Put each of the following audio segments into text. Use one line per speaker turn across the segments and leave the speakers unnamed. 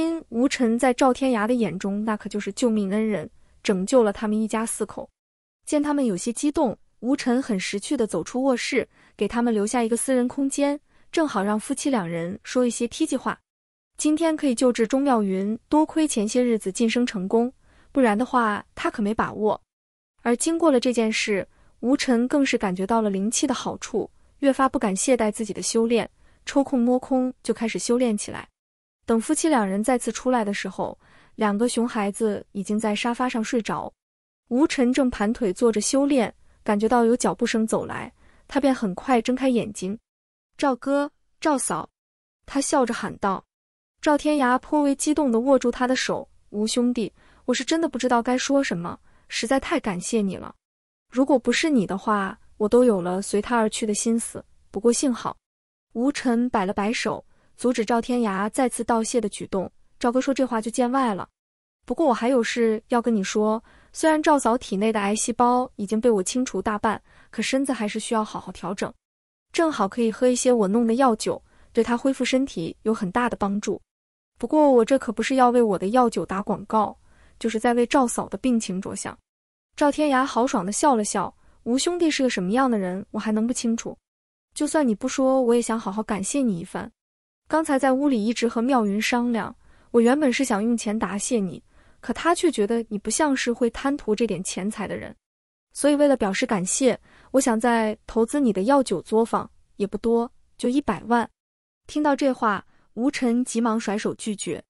因吴尘在赵天涯的眼中，那可就是救命恩人，拯救了他们一家四口。见他们有些激动，吴晨很识趣的走出卧室，给他们留下一个私人空间，正好让夫妻两人说一些梯计话。今天可以救治钟妙云，多亏前些日子晋升成功，不然的话他可没把握。而经过了这件事，吴晨更是感觉到了灵气的好处，越发不敢懈怠自己的修炼，抽空摸空就开始修炼起来。等夫妻两人再次出来的时候，两个熊孩子已经在沙发上睡着。吴晨正盘腿坐着修炼，感觉到有脚步声走来，他便很快睁开眼睛。赵哥，赵嫂，他笑着喊道。赵天涯颇为激动地握住他的手：“吴兄弟，我是真的不知道该说什么，实在太感谢你了。如果不是你的话，我都有了随他而去的心思。不过幸好。”吴晨摆了摆手。阻止赵天涯再次道谢的举动，赵哥说这话就见外了。不过我还有事要跟你说，虽然赵嫂体内的癌细胞已经被我清除大半，可身子还是需要好好调整，正好可以喝一些我弄的药酒，对她恢复身体有很大的帮助。不过我这可不是要为我的药酒打广告，就是在为赵嫂的病情着想。赵天涯豪爽地笑了笑，吴兄弟是个什么样的人，我还能不清楚？就算你不说，我也想好好感谢你一番。刚才在屋里一直和妙云商量，我原本是想用钱答谢你，可他却觉得你不像是会贪图这点钱财的人，所以为了表示感谢，我想再投资你的药酒作坊，也不多，就一百万。听到这话，吴晨急忙甩手拒绝。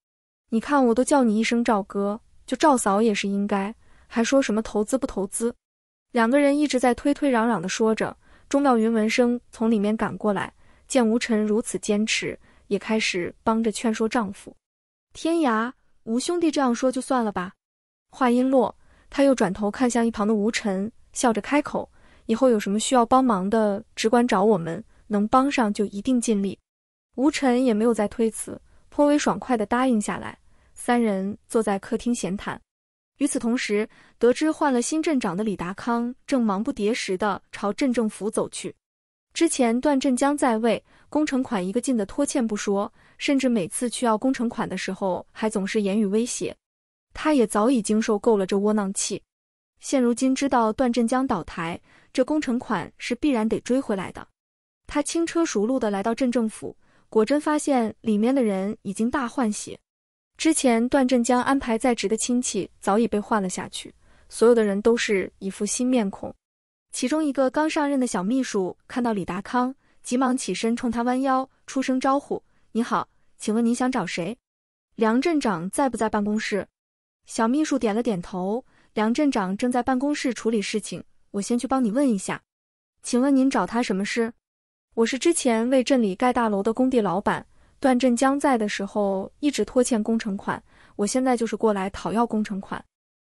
你看，我都叫你一声赵哥，就赵嫂也是应该，还说什么投资不投资？两个人一直在推推攘攘的说着。钟妙云闻声从里面赶过来，见吴晨如此坚持。也开始帮着劝说丈夫。天涯吴兄弟这样说就算了吧。话音落，他又转头看向一旁的吴晨，笑着开口：“以后有什么需要帮忙的，只管找我们，能帮上就一定尽力。”吴晨也没有再推辞，颇为爽快的答应下来。三人坐在客厅闲谈。与此同时，得知换了新镇长的李达康正忙不迭时的朝镇政府走去。之前段振江在位，工程款一个劲的拖欠不说，甚至每次去要工程款的时候，还总是言语威胁。他也早已经受够了这窝囊气。现如今知道段振江倒台，这工程款是必然得追回来的。他轻车熟路的来到镇政府，果真发现里面的人已经大换血。之前段振江安排在职的亲戚早已被换了下去，所有的人都是一副新面孔。其中一个刚上任的小秘书看到李达康，急忙起身冲他弯腰，出声招呼：“你好，请问您想找谁？梁镇长在不在办公室？”小秘书点了点头：“梁镇长正在办公室处理事情，我先去帮你问一下。”“请问您找他什么事？”“我是之前为镇里盖大楼的工地老板段振江在的时候一直拖欠工程款，我现在就是过来讨要工程款。”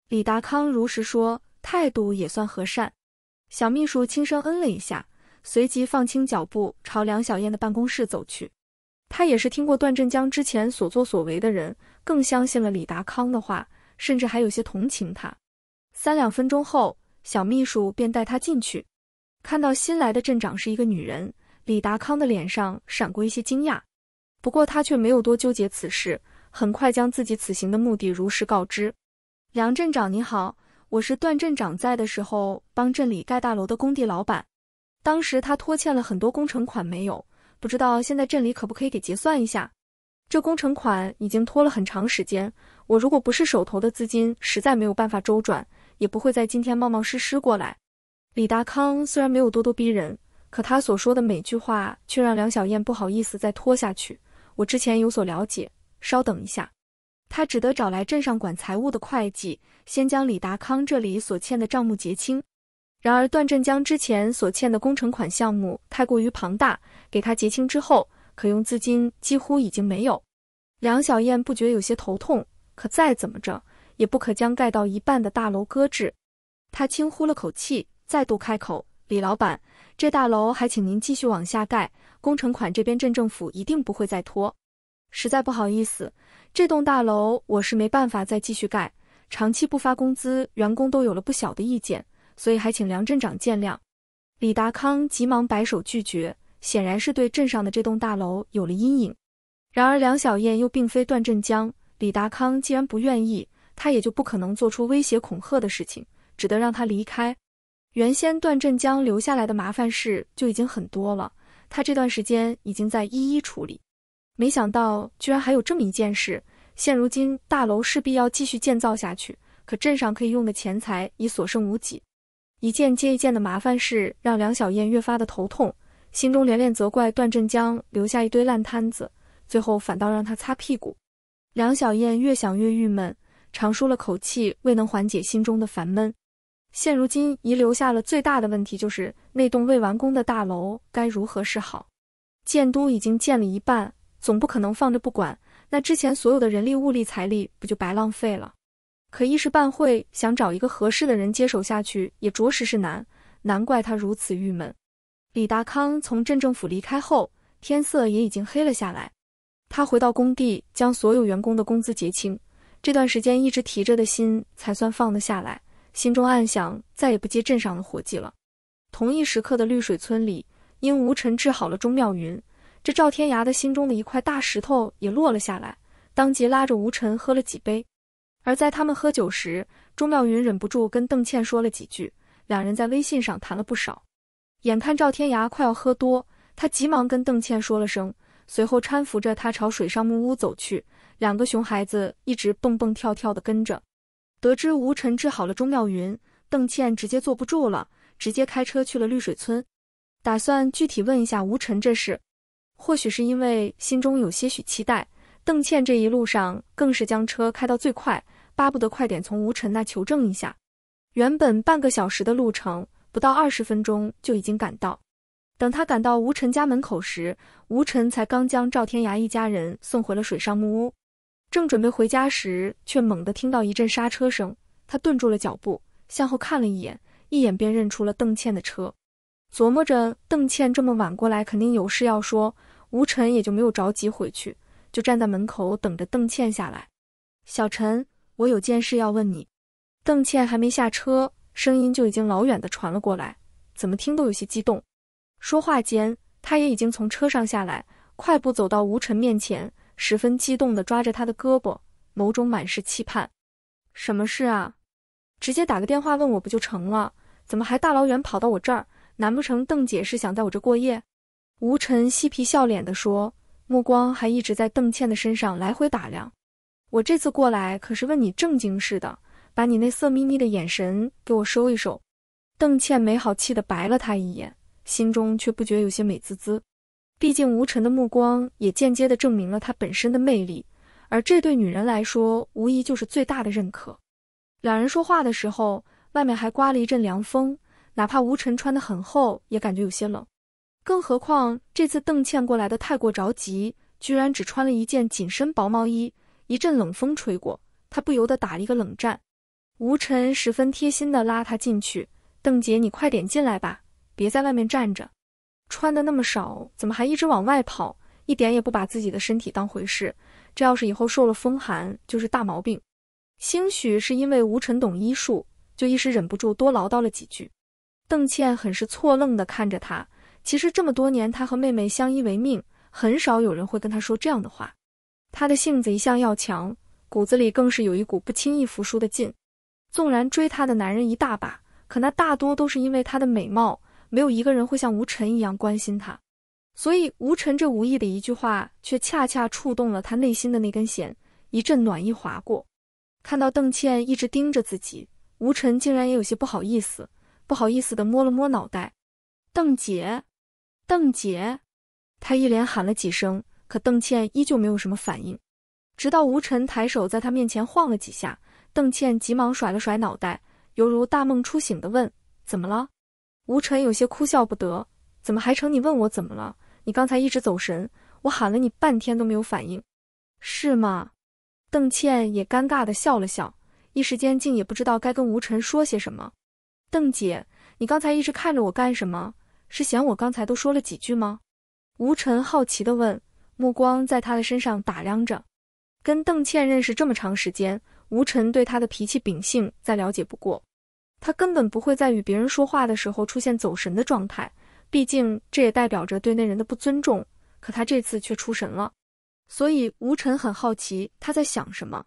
李达康如实说，态度也算和善。小秘书轻声嗯了一下，随即放轻脚步朝梁小燕的办公室走去。他也是听过段振江之前所作所为的人，更相信了李达康的话，甚至还有些同情他。三两分钟后，小秘书便带他进去。看到新来的镇长是一个女人，李达康的脸上闪过一些惊讶，不过他却没有多纠结此事，很快将自己此行的目的如实告知。梁镇长，你好。我是段镇长在的时候帮镇里盖大楼的工地老板，当时他拖欠了很多工程款没有，不知道现在镇里可不可以给结算一下？这工程款已经拖了很长时间，我如果不是手头的资金实在没有办法周转，也不会在今天冒冒失失过来。李达康虽然没有咄咄逼人，可他所说的每句话却让梁小燕不好意思再拖下去。我之前有所了解，稍等一下。他只得找来镇上管财务的会计，先将李达康这里所欠的账目结清。然而段振江之前所欠的工程款项目太过于庞大，给他结清之后，可用资金几乎已经没有。梁小燕不觉有些头痛，可再怎么着，也不可将盖到一半的大楼搁置。他轻呼了口气，再度开口：“李老板，这大楼还请您继续往下盖，工程款这边镇政府一定不会再拖。”实在不好意思，这栋大楼我是没办法再继续盖，长期不发工资，员工都有了不小的意见，所以还请梁镇长见谅。李达康急忙摆手拒绝，显然是对镇上的这栋大楼有了阴影。然而梁小燕又并非段振江，李达康既然不愿意，他也就不可能做出威胁恐吓的事情，只得让他离开。原先段振江留下来的麻烦事就已经很多了，他这段时间已经在一一处理。没想到居然还有这么一件事。现如今大楼势必要继续建造下去，可镇上可以用的钱财已所剩无几，一件接一件的麻烦事让梁小燕越发的头痛，心中连连责怪段振江留下一堆烂摊子，最后反倒让他擦屁股。梁小燕越想越郁闷，长舒了口气，未能缓解心中的烦闷。现如今遗留下了最大的问题就是那栋未完工的大楼该如何是好？建都已经建了一半。总不可能放着不管，那之前所有的人力物力财力不就白浪费了？可一时半会想找一个合适的人接手下去，也着实是难。难怪他如此郁闷。李达康从镇政府离开后，天色也已经黑了下来。他回到工地，将所有员工的工资结清。这段时间一直提着的心才算放得下来，心中暗想：再也不接镇上的活计了。同一时刻的绿水村里，因无尘治好了钟妙云。这赵天涯的心中的一块大石头也落了下来，当即拉着吴晨喝了几杯。而在他们喝酒时，钟妙云忍不住跟邓倩说了几句，两人在微信上谈了不少。眼看赵天涯快要喝多，他急忙跟邓倩说了声，随后搀扶着他朝水上木屋走去。两个熊孩子一直蹦蹦跳跳的跟着。得知吴晨治好了钟妙云，邓倩直接坐不住了，直接开车去了绿水村，打算具体问一下吴晨这事。或许是因为心中有些许期待，邓倩这一路上更是将车开到最快，巴不得快点从吴晨那求证一下。原本半个小时的路程，不到二十分钟就已经赶到。等他赶到吴晨家门口时，吴晨才刚将赵天涯一家人送回了水上木屋，正准备回家时，却猛地听到一阵刹车声，他顿住了脚步，向后看了一眼，一眼便认出了邓倩的车，琢磨着邓倩这么晚过来，肯定有事要说。吴晨也就没有着急回去，就站在门口等着邓倩下来。小陈，我有件事要问你。邓倩还没下车，声音就已经老远的传了过来，怎么听都有些激动。说话间，她也已经从车上下来，快步走到吴晨面前，十分激动的抓着他的胳膊，眸中满是期盼。什么事啊？直接打个电话问我不就成了？怎么还大老远跑到我这儿？难不成邓姐是想在我这过夜？吴晨嬉皮笑脸地说，目光还一直在邓倩的身上来回打量。我这次过来可是问你正经事的，把你那色眯眯的眼神给我收一收。邓倩没好气地白了他一眼，心中却不觉有些美滋滋。毕竟吴晨的目光也间接地证明了他本身的魅力，而这对女人来说，无疑就是最大的认可。两人说话的时候，外面还刮了一阵凉风，哪怕吴晨穿得很厚，也感觉有些冷。更何况这次邓倩过来的太过着急，居然只穿了一件紧身薄毛衣。一阵冷风吹过，她不由得打了一个冷战。吴晨十分贴心的拉她进去：“邓姐，你快点进来吧，别在外面站着，穿的那么少，怎么还一直往外跑？一点也不把自己的身体当回事，这要是以后受了风寒，就是大毛病。”兴许是因为吴晨懂医术，就一时忍不住多唠叨了几句。邓倩很是错愣的看着他。其实这么多年，他和妹妹相依为命，很少有人会跟他说这样的话。他的性子一向要强，骨子里更是有一股不轻易服输的劲。纵然追他的男人一大把，可那大多都是因为他的美貌，没有一个人会像吴晨一样关心他。所以吴晨这无意的一句话，却恰恰触动了他内心的那根弦，一阵暖意划过。看到邓倩一直盯着自己，吴晨竟然也有些不好意思，不好意思的摸了摸脑袋，邓姐。邓姐，他一连喊了几声，可邓倩依旧没有什么反应。直到吴晨抬手在她面前晃了几下，邓倩急忙甩了甩脑袋，犹如大梦初醒的问：“怎么了？”吴晨有些哭笑不得：“怎么还成你问我怎么了？你刚才一直走神，我喊了你半天都没有反应，是吗？”邓倩也尴尬的笑了笑，一时间竟也不知道该跟吴晨说些什么。“邓姐，你刚才一直看着我干什么？”是嫌我刚才都说了几句吗？吴晨好奇地问，目光在他的身上打量着。跟邓倩认识这么长时间，吴晨对她的脾气秉性再了解不过。他根本不会在与别人说话的时候出现走神的状态，毕竟这也代表着对那人的不尊重。可他这次却出神了，所以吴晨很好奇他在想什么。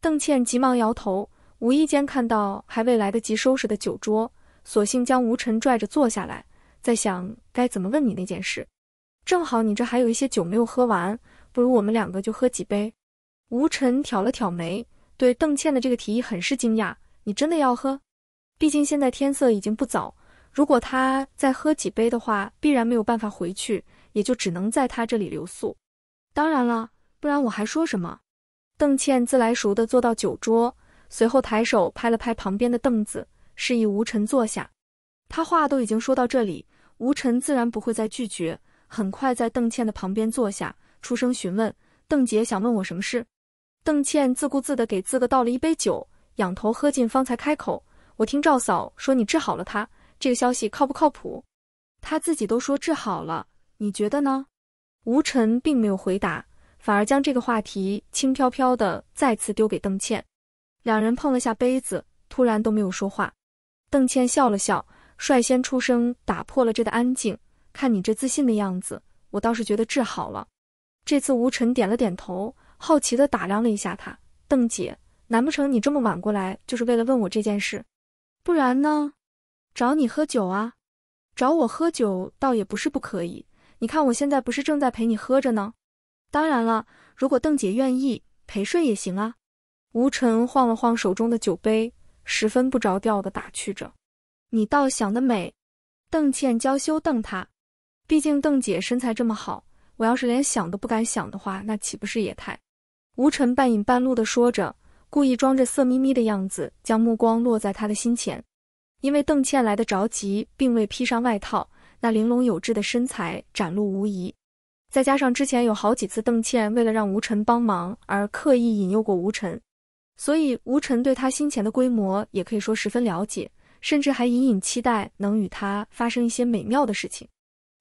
邓倩急忙摇头，无意间看到还未来得及收拾的酒桌，索性将吴晨拽着坐下来。在想该怎么问你那件事，正好你这还有一些酒没有喝完，不如我们两个就喝几杯。吴晨挑了挑眉，对邓倩的这个提议很是惊讶。你真的要喝？毕竟现在天色已经不早，如果他再喝几杯的话，必然没有办法回去，也就只能在他这里留宿。当然了，不然我还说什么？邓倩自来熟的坐到酒桌，随后抬手拍了拍旁边的凳子，示意吴晨坐下。他话都已经说到这里。吴晨自然不会再拒绝，很快在邓倩的旁边坐下，出声询问：“邓姐想问我什么事？”邓倩自顾自的给自个倒了一杯酒，仰头喝尽方才开口：“我听赵嫂说你治好了他，这个消息靠不靠谱？他自己都说治好了，你觉得呢？”吴晨并没有回答，反而将这个话题轻飘飘的再次丢给邓倩。两人碰了下杯子，突然都没有说话。邓倩笑了笑。率先出声打破了这的安静。看你这自信的样子，我倒是觉得治好了。这次吴晨点了点头，好奇地打量了一下他。邓姐，难不成你这么晚过来就是为了问我这件事？不然呢？找你喝酒啊？找我喝酒倒也不是不可以。你看我现在不是正在陪你喝着呢？当然了，如果邓姐愿意陪睡也行啊。吴晨晃了晃手中的酒杯，十分不着调地打趣着。你倒想得美，邓倩娇羞瞪他。毕竟邓姐身材这么好，我要是连想都不敢想的话，那岂不是也太……吴晨半隐半露的说着，故意装着色眯眯的样子，将目光落在他的心前。因为邓倩来的着急，并未披上外套，那玲珑有致的身材展露无遗。再加上之前有好几次邓倩为了让吴晨帮忙而刻意引诱过吴晨，所以吴晨对他心前的规模也可以说十分了解。甚至还隐隐期待能与他发生一些美妙的事情。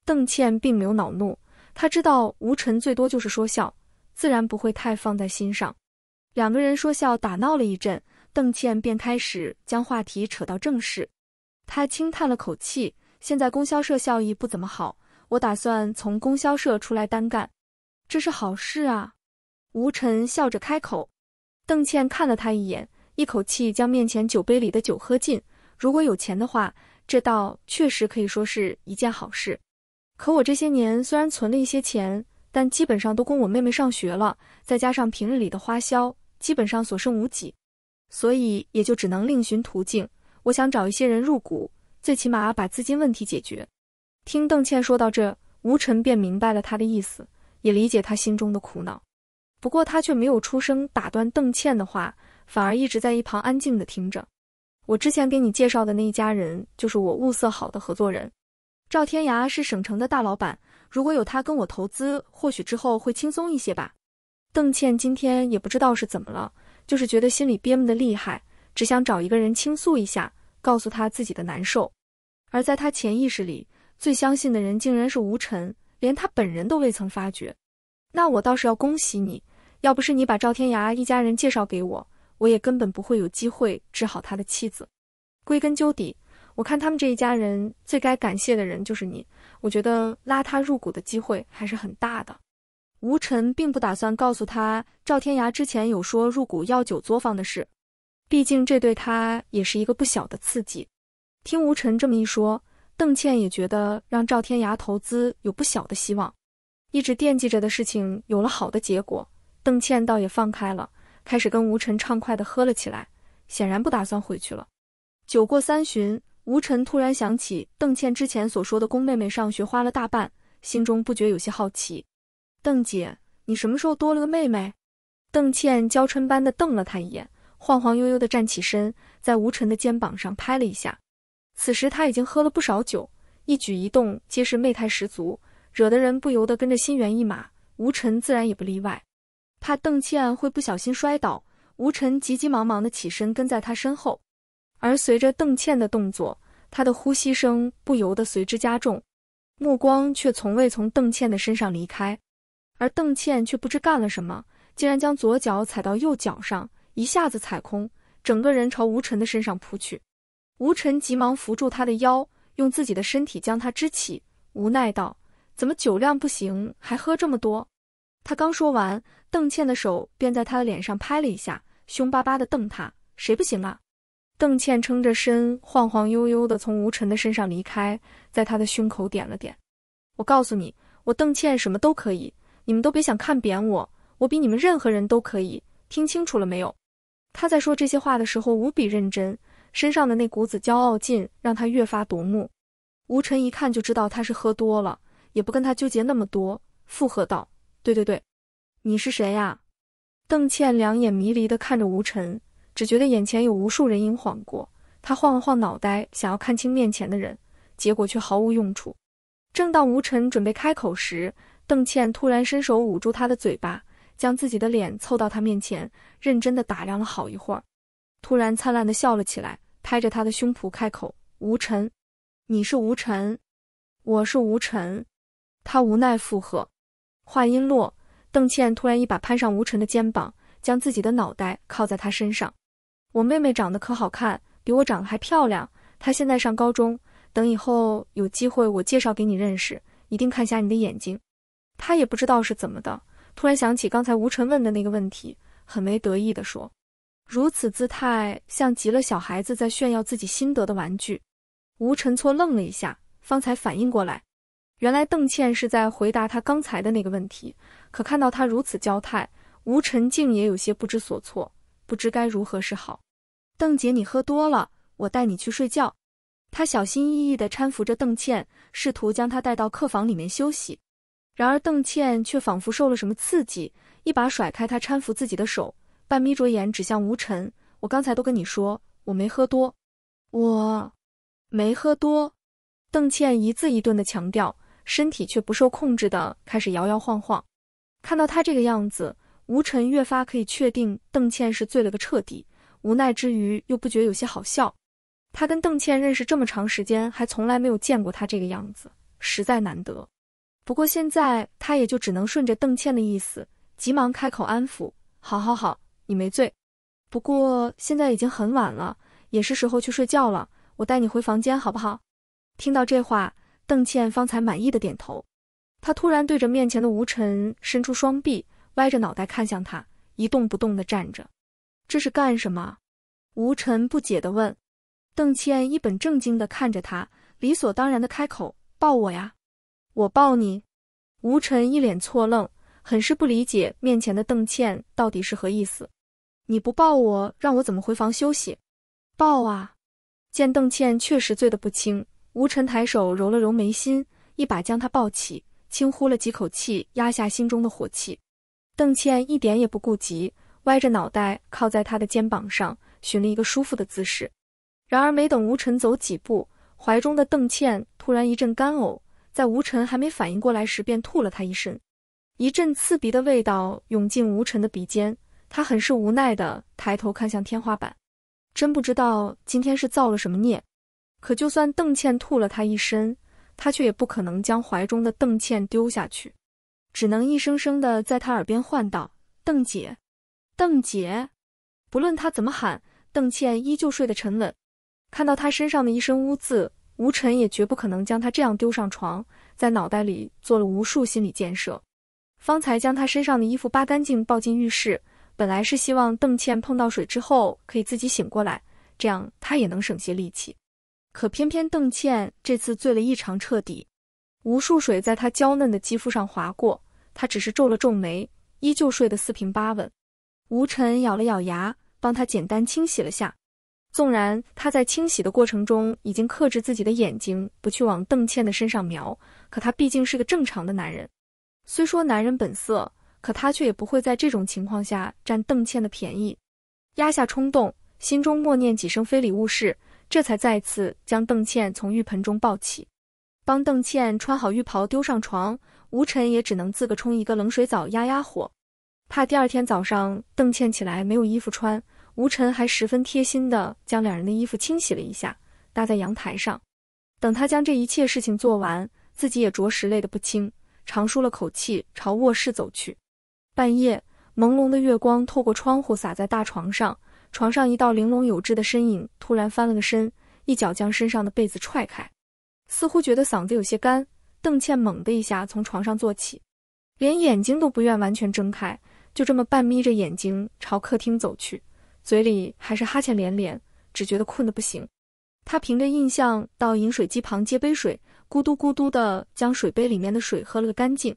邓倩并没有恼怒，她知道吴晨最多就是说笑，自然不会太放在心上。两个人说笑打闹了一阵，邓倩便开始将话题扯到正事。她轻叹了口气：“现在供销社效益不怎么好，我打算从供销社出来单干，这是好事啊。”吴晨笑着开口。邓倩看了他一眼，一口气将面前酒杯里的酒喝尽。如果有钱的话，这倒确实可以说是一件好事。可我这些年虽然存了一些钱，但基本上都供我妹妹上学了，再加上平日里的花销，基本上所剩无几，所以也就只能另寻途径。我想找一些人入股，最起码把资金问题解决。听邓倩说到这，吴晨便明白了他的意思，也理解他心中的苦恼。不过他却没有出声打断邓倩的话，反而一直在一旁安静的听着。我之前给你介绍的那一家人，就是我物色好的合作人。赵天涯是省城的大老板，如果有他跟我投资，或许之后会轻松一些吧。邓倩今天也不知道是怎么了，就是觉得心里憋闷的厉害，只想找一个人倾诉一下，告诉他自己的难受。而在他潜意识里，最相信的人竟然是吴晨，连他本人都未曾发觉。那我倒是要恭喜你，要不是你把赵天涯一家人介绍给我。我也根本不会有机会治好他的妻子。归根究底，我看他们这一家人最该感谢的人就是你。我觉得拉他入股的机会还是很大的。吴晨并不打算告诉他赵天涯之前有说入股药酒作坊的事，毕竟这对他也是一个不小的刺激。听吴晨这么一说，邓倩也觉得让赵天涯投资有不小的希望。一直惦记着的事情有了好的结果，邓倩倒也放开了。开始跟吴晨畅快地喝了起来，显然不打算回去了。酒过三巡，吴晨突然想起邓倩之前所说的宫妹妹上学花了大半，心中不觉有些好奇。邓姐，你什么时候多了个妹妹？邓倩娇嗔般地瞪了他一眼，晃晃悠悠地站起身，在吴晨的肩膀上拍了一下。此时他已经喝了不少酒，一举一动皆是媚态十足，惹得人不由得跟着心猿意马。吴晨自然也不例外。怕邓倩会不小心摔倒，吴晨急急忙忙的起身跟在她身后，而随着邓倩的动作，他的呼吸声不由得随之加重，目光却从未从邓倩的身上离开。而邓倩却不知干了什么，竟然将左脚踩到右脚上，一下子踩空，整个人朝吴晨的身上扑去。吴晨急忙扶住他的腰，用自己的身体将他支起，无奈道：“怎么酒量不行，还喝这么多？”他刚说完，邓倩的手便在他的脸上拍了一下，凶巴巴的瞪他：“谁不行啊？”邓倩撑着身，晃晃悠悠的从吴晨的身上离开，在他的胸口点了点：“我告诉你，我邓倩什么都可以，你们都别想看扁我，我比你们任何人都可以。听清楚了没有？”他在说这些话的时候无比认真，身上的那股子骄傲劲让他越发夺目。吴晨一看就知道他是喝多了，也不跟他纠结那么多，附和道。对对对，你是谁呀？邓倩两眼迷离的看着吴晨，只觉得眼前有无数人影晃过。她晃了晃脑袋，想要看清面前的人，结果却毫无用处。正当吴晨准备开口时，邓倩突然伸手捂住他的嘴巴，将自己的脸凑到他面前，认真的打量了好一会儿，突然灿烂的笑了起来，拍着他的胸脯开口：“吴晨，你是吴晨，我是吴晨。”他无奈附和。话音落，邓倩突然一把攀上吴晨的肩膀，将自己的脑袋靠在他身上。我妹妹长得可好看，比我长得还漂亮。她现在上高中，等以后有机会我介绍给你认识，一定看下你的眼睛。她也不知道是怎么的，突然想起刚才吴晨问的那个问题，很没得意地说，如此姿态像极了小孩子在炫耀自己新得的玩具。吴晨错愣了一下，方才反应过来。原来邓倩是在回答他刚才的那个问题，可看到她如此娇态，吴晨竟也有些不知所措，不知该如何是好。邓姐，你喝多了，我带你去睡觉。他小心翼翼地搀扶着邓倩，试图将她带到客房里面休息。然而邓倩却仿佛受了什么刺激，一把甩开他搀扶自己的手，半眯着眼指向吴晨：“我刚才都跟你说，我没喝多，我没喝多。”邓倩一字一顿地强调。身体却不受控制的开始摇摇晃晃，看到他这个样子，吴晨越发可以确定邓倩是醉了个彻底。无奈之余，又不觉有些好笑。他跟邓倩认识这么长时间，还从来没有见过他这个样子，实在难得。不过现在他也就只能顺着邓倩的意思，急忙开口安抚：“好好好，你没醉。不过现在已经很晚了，也是时候去睡觉了。我带你回房间好不好？”听到这话。邓倩方才满意的点头，她突然对着面前的吴晨伸出双臂，歪着脑袋看向他，一动不动的站着。这是干什么？吴晨不解的问。邓倩一本正经的看着他，理所当然的开口：“抱我呀，我抱你。”吴晨一脸错愣，很是不理解面前的邓倩到底是何意思。你不抱我，让我怎么回房休息？抱啊！见邓倩确实醉得不轻。吴晨抬手揉了揉眉心，一把将他抱起，轻呼了几口气，压下心中的火气。邓倩一点也不顾及，歪着脑袋靠在他的肩膀上，寻了一个舒服的姿势。然而，没等吴晨走几步，怀中的邓倩突然一阵干呕，在吴晨还没反应过来时，便吐了他一身。一阵刺鼻的味道涌进吴晨的鼻尖，他很是无奈地抬头看向天花板，真不知道今天是造了什么孽。可就算邓倩吐了他一身，他却也不可能将怀中的邓倩丢下去，只能一声声的在她耳边唤道：“邓姐，邓姐。”不论他怎么喊，邓倩依旧睡得沉稳。看到她身上的一身污渍，吴晨也绝不可能将她这样丢上床，在脑袋里做了无数心理建设，方才将她身上的衣服扒干净，抱进浴室。本来是希望邓倩碰到水之后可以自己醒过来，这样他也能省些力气。可偏偏邓倩这次醉了异常彻底，无数水在她娇嫩的肌肤上划过，她只是皱了皱眉，依旧睡得四平八稳。吴晨咬了咬牙，帮她简单清洗了下。纵然他在清洗的过程中已经克制自己的眼睛不去往邓倩的身上瞄，可他毕竟是个正常的男人，虽说男人本色，可他却也不会在这种情况下占邓倩的便宜，压下冲动，心中默念几声非礼勿视。这才再次将邓倩从浴盆中抱起，帮邓倩穿好浴袍，丢上床。吴晨也只能自个冲一个冷水澡压压火，怕第二天早上邓倩起来没有衣服穿，吴晨还十分贴心的将两人的衣服清洗了一下，搭在阳台上。等他将这一切事情做完，自己也着实累得不轻，长舒了口气，朝卧室走去。半夜，朦胧的月光透过窗户洒在大床上。床上一道玲珑有致的身影突然翻了个身，一脚将身上的被子踹开，似乎觉得嗓子有些干。邓倩猛地一下从床上坐起，连眼睛都不愿完全睁开，就这么半眯着眼睛朝客厅走去，嘴里还是哈欠连连，只觉得困得不行。他凭着印象到饮水机旁接杯水，咕嘟咕嘟的将水杯里面的水喝了个干净，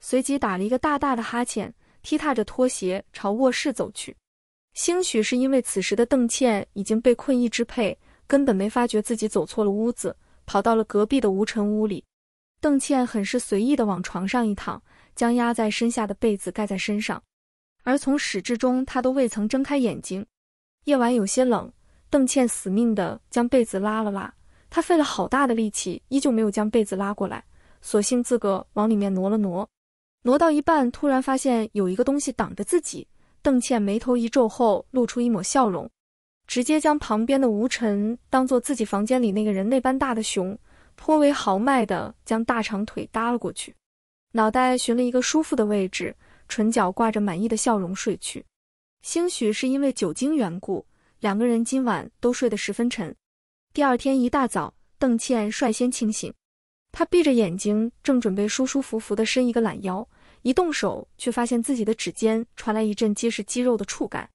随即打了一个大大的哈欠，踢踏着拖鞋朝卧室走去。兴许是因为此时的邓倩已经被困意支配，根本没发觉自己走错了屋子，跑到了隔壁的吴尘屋里。邓倩很是随意的往床上一躺，将压在身下的被子盖在身上，而从始至终她都未曾睁开眼睛。夜晚有些冷，邓倩死命的将被子拉了拉，她费了好大的力气，依旧没有将被子拉过来，索性自个往里面挪了挪。挪到一半，突然发现有一个东西挡着自己。邓倩眉头一皱后，露出一抹笑容，直接将旁边的吴晨当做自己房间里那个人那般大的熊，颇为豪迈的将大长腿搭了过去，脑袋寻了一个舒服的位置，唇角挂着满意的笑容睡去。兴许是因为酒精缘故，两个人今晚都睡得十分沉。第二天一大早，邓倩率先清醒，她闭着眼睛，正准备舒舒服服的伸一个懒腰。一动手，却发现自己的指尖传来一阵结实肌肉的触感，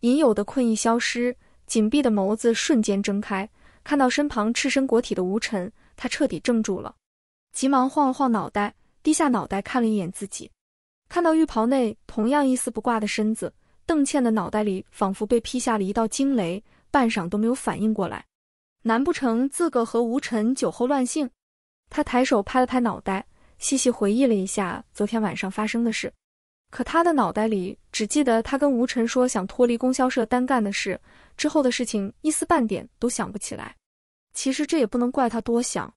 隐有的困意消失，紧闭的眸子瞬间睁开，看到身旁赤身裸体的吴晨，他彻底怔住了，急忙晃了晃脑袋，低下脑袋看了一眼自己，看到浴袍内同样一丝不挂的身子，邓倩的脑袋里仿佛被劈下了一道惊雷，半晌都没有反应过来，难不成自个和吴晨酒后乱性？他抬手拍了拍脑袋。细细回忆了一下昨天晚上发生的事，可他的脑袋里只记得他跟吴晨说想脱离供销社单干的事，之后的事情一丝半点都想不起来。其实这也不能怪他多想，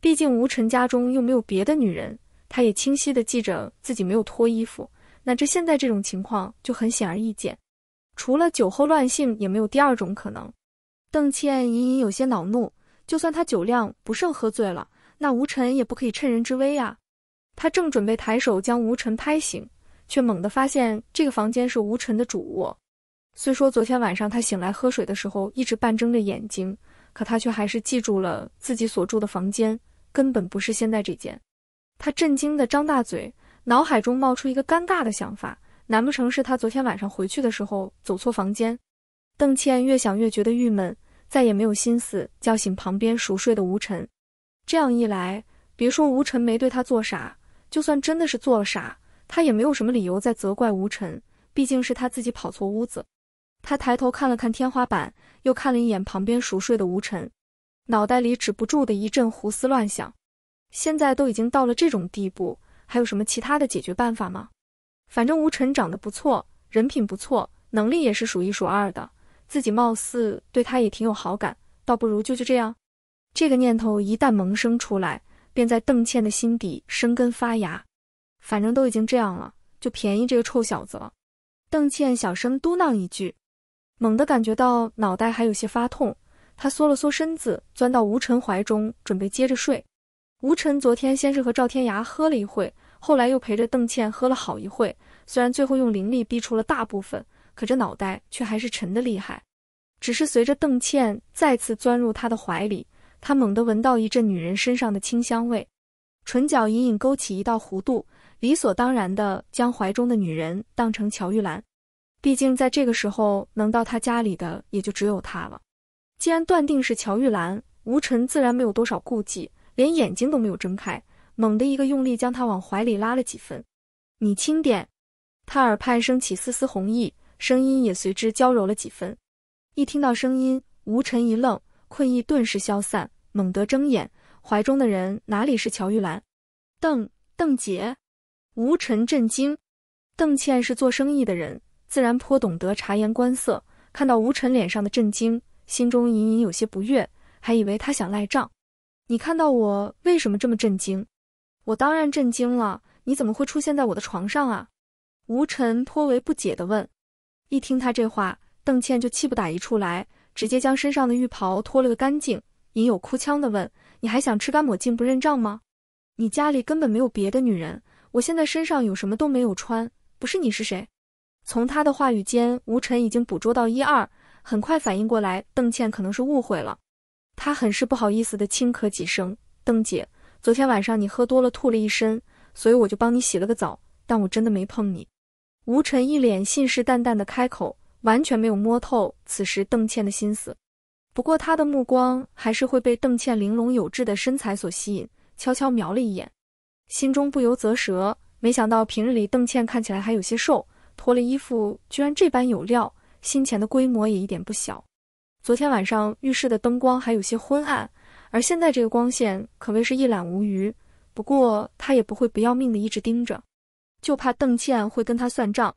毕竟吴晨家中又没有别的女人，他也清晰的记着自己没有脱衣服。那这现在这种情况就很显而易见，除了酒后乱性也没有第二种可能。邓倩隐隐有些恼怒，就算他酒量不胜喝醉了，那吴晨也不可以趁人之危呀。他正准备抬手将吴晨拍醒，却猛地发现这个房间是吴晨的主卧。虽说昨天晚上他醒来喝水的时候一直半睁着眼睛，可他却还是记住了自己所住的房间根本不是现在这间。他震惊地张大嘴，脑海中冒出一个尴尬的想法：难不成是他昨天晚上回去的时候走错房间？邓倩越想越觉得郁闷，再也没有心思叫醒旁边熟睡的吴晨。这样一来，别说吴晨没对他做啥。就算真的是做了啥，他也没有什么理由再责怪吴晨，毕竟是他自己跑错屋子。他抬头看了看天花板，又看了一眼旁边熟睡的吴晨，脑袋里止不住的一阵胡思乱想。现在都已经到了这种地步，还有什么其他的解决办法吗？反正吴晨长得不错，人品不错，能力也是数一数二的，自己貌似对他也挺有好感，倒不如就就这样。这个念头一旦萌生出来。便在邓倩的心底生根发芽，反正都已经这样了，就便宜这个臭小子了。邓倩小声嘟囔一句，猛地感觉到脑袋还有些发痛，她缩了缩身子，钻到吴晨怀中，准备接着睡。吴晨昨天先是和赵天涯喝了一会，后来又陪着邓倩喝了好一会，虽然最后用灵力逼出了大部分，可这脑袋却还是沉的厉害。只是随着邓倩再次钻入他的怀里。他猛地闻到一阵女人身上的清香味，唇角隐隐勾起一道弧度，理所当然地将怀中的女人当成乔玉兰。毕竟在这个时候能到他家里的也就只有她了。既然断定是乔玉兰，吴晨自然没有多少顾忌，连眼睛都没有睁开，猛地一个用力将她往怀里拉了几分。你轻点，他耳畔升起丝丝红意，声音也随之娇柔了几分。一听到声音，吴晨一愣，困意顿时消散。猛地睁眼，怀中的人哪里是乔玉兰，邓邓姐，吴晨震惊。邓倩是做生意的人，自然颇懂得察言观色，看到吴晨脸上的震惊，心中隐隐有些不悦，还以为他想赖账。你看到我为什么这么震惊？我当然震惊了，你怎么会出现在我的床上啊？吴晨颇为不解的问。一听他这话，邓倩就气不打一处来，直接将身上的浴袍脱了个干净。隐有哭腔的问：“你还想吃干抹净不认账吗？你家里根本没有别的女人，我现在身上有什么都没有穿，不是你是谁？”从他的话语间，吴晨已经捕捉到一二，很快反应过来，邓倩可能是误会了。他很是不好意思的轻咳几声：“邓姐，昨天晚上你喝多了，吐了一身，所以我就帮你洗了个澡，但我真的没碰你。”吴晨一脸信誓旦旦的开口，完全没有摸透此时邓倩的心思。不过他的目光还是会被邓倩玲珑有致的身材所吸引，悄悄瞄了一眼，心中不由啧舌。没想到平日里邓倩看起来还有些瘦，脱了衣服居然这般有料，心前的规模也一点不小。昨天晚上浴室的灯光还有些昏暗，而现在这个光线可谓是一览无余。不过他也不会不要命的一直盯着，就怕邓倩会跟他算账。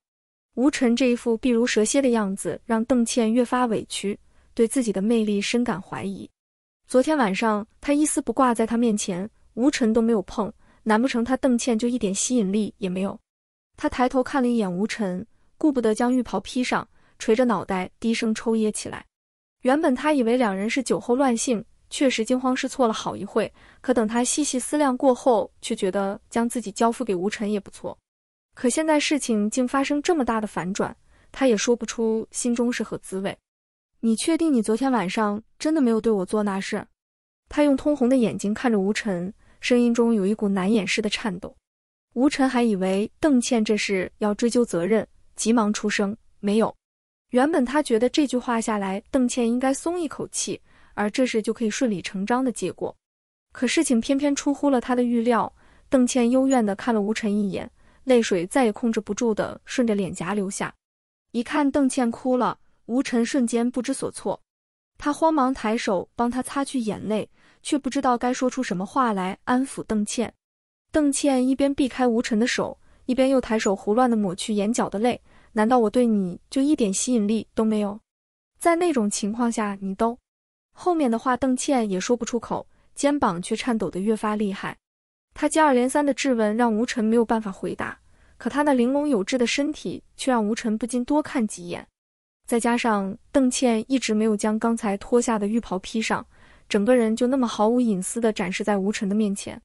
吴晨这一副避如蛇蝎的样子，让邓倩越发委屈。对自己的魅力深感怀疑。昨天晚上，他一丝不挂，在他面前，吴晨都没有碰。难不成他邓倩就一点吸引力也没有？他抬头看了一眼吴晨，顾不得将浴袍披上，垂着脑袋低声抽噎起来。原本他以为两人是酒后乱性，确实惊慌失措了好一会。可等他细细思量过后，却觉得将自己交付给吴晨也不错。可现在事情竟发生这么大的反转，他也说不出心中是何滋味。你确定你昨天晚上真的没有对我做那事？他用通红的眼睛看着吴晨，声音中有一股难掩饰的颤抖。吴晨还以为邓倩这是要追究责任，急忙出声：“没有。”原本他觉得这句话下来，邓倩应该松一口气，而这事就可以顺理成章的结果。可事情偏偏出乎了他的预料。邓倩幽怨地看了吴晨一眼，泪水再也控制不住地顺着脸颊流下。一看邓倩哭了。吴晨瞬间不知所措，他慌忙抬手帮她擦去眼泪，却不知道该说出什么话来安抚邓倩。邓倩一边避开吴晨的手，一边又抬手胡乱地抹去眼角的泪。难道我对你就一点吸引力都没有？在那种情况下，你都……后面的话邓倩也说不出口，肩膀却颤抖得越发厉害。她接二连三的质问让吴晨没有办法回答，可她那玲珑有致的身体却让吴晨不禁多看几眼。再加上邓倩一直没有将刚才脱下的浴袍披上，整个人就那么毫无隐私的展示在吴晨的面前。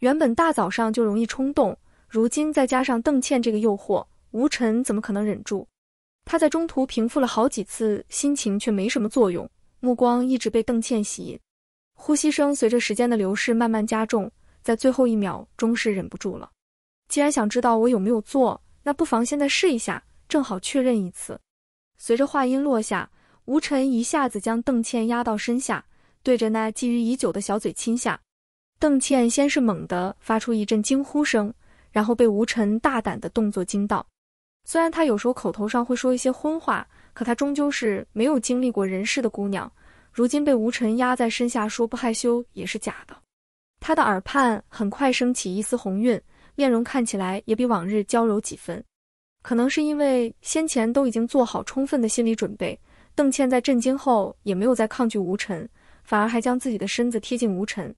原本大早上就容易冲动，如今再加上邓倩这个诱惑，吴晨怎么可能忍住？他在中途平复了好几次，心情却没什么作用，目光一直被邓倩吸引，呼吸声随着时间的流逝慢慢加重，在最后一秒终是忍不住了。既然想知道我有没有做，那不妨现在试一下，正好确认一次。随着话音落下，吴晨一下子将邓倩压到身下，对着那觊觎已久的小嘴亲下。邓倩先是猛地发出一阵惊呼声，然后被吴晨大胆的动作惊到。虽然她有时候口头上会说一些荤话，可她终究是没有经历过人世的姑娘，如今被吴晨压在身下，说不害羞也是假的。她的耳畔很快升起一丝红晕，面容看起来也比往日娇柔几分。可能是因为先前都已经做好充分的心理准备，邓倩在震惊后也没有再抗拒吴晨，反而还将自己的身子贴近吴晨。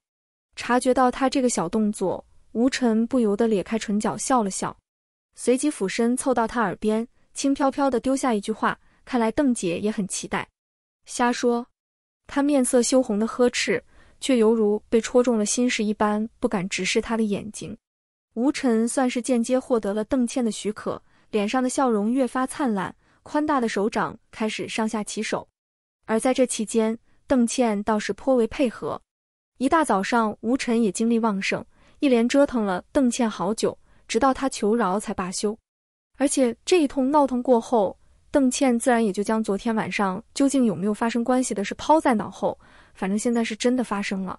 察觉到他这个小动作，吴晨不由得咧开唇角笑了笑，随即俯身凑到他耳边，轻飘飘的丢下一句话：“看来邓姐也很期待。”“瞎说！”他面色羞红的呵斥，却犹如被戳中了心事一般，不敢直视他的眼睛。吴晨算是间接获得了邓倩的许可。脸上的笑容越发灿烂，宽大的手掌开始上下起手，而在这期间，邓倩倒是颇为配合。一大早上，吴晨也精力旺盛，一连折腾了邓倩好久，直到她求饶才罢休。而且这一通闹腾过后，邓倩自然也就将昨天晚上究竟有没有发生关系的事抛在脑后，反正现在是真的发生了。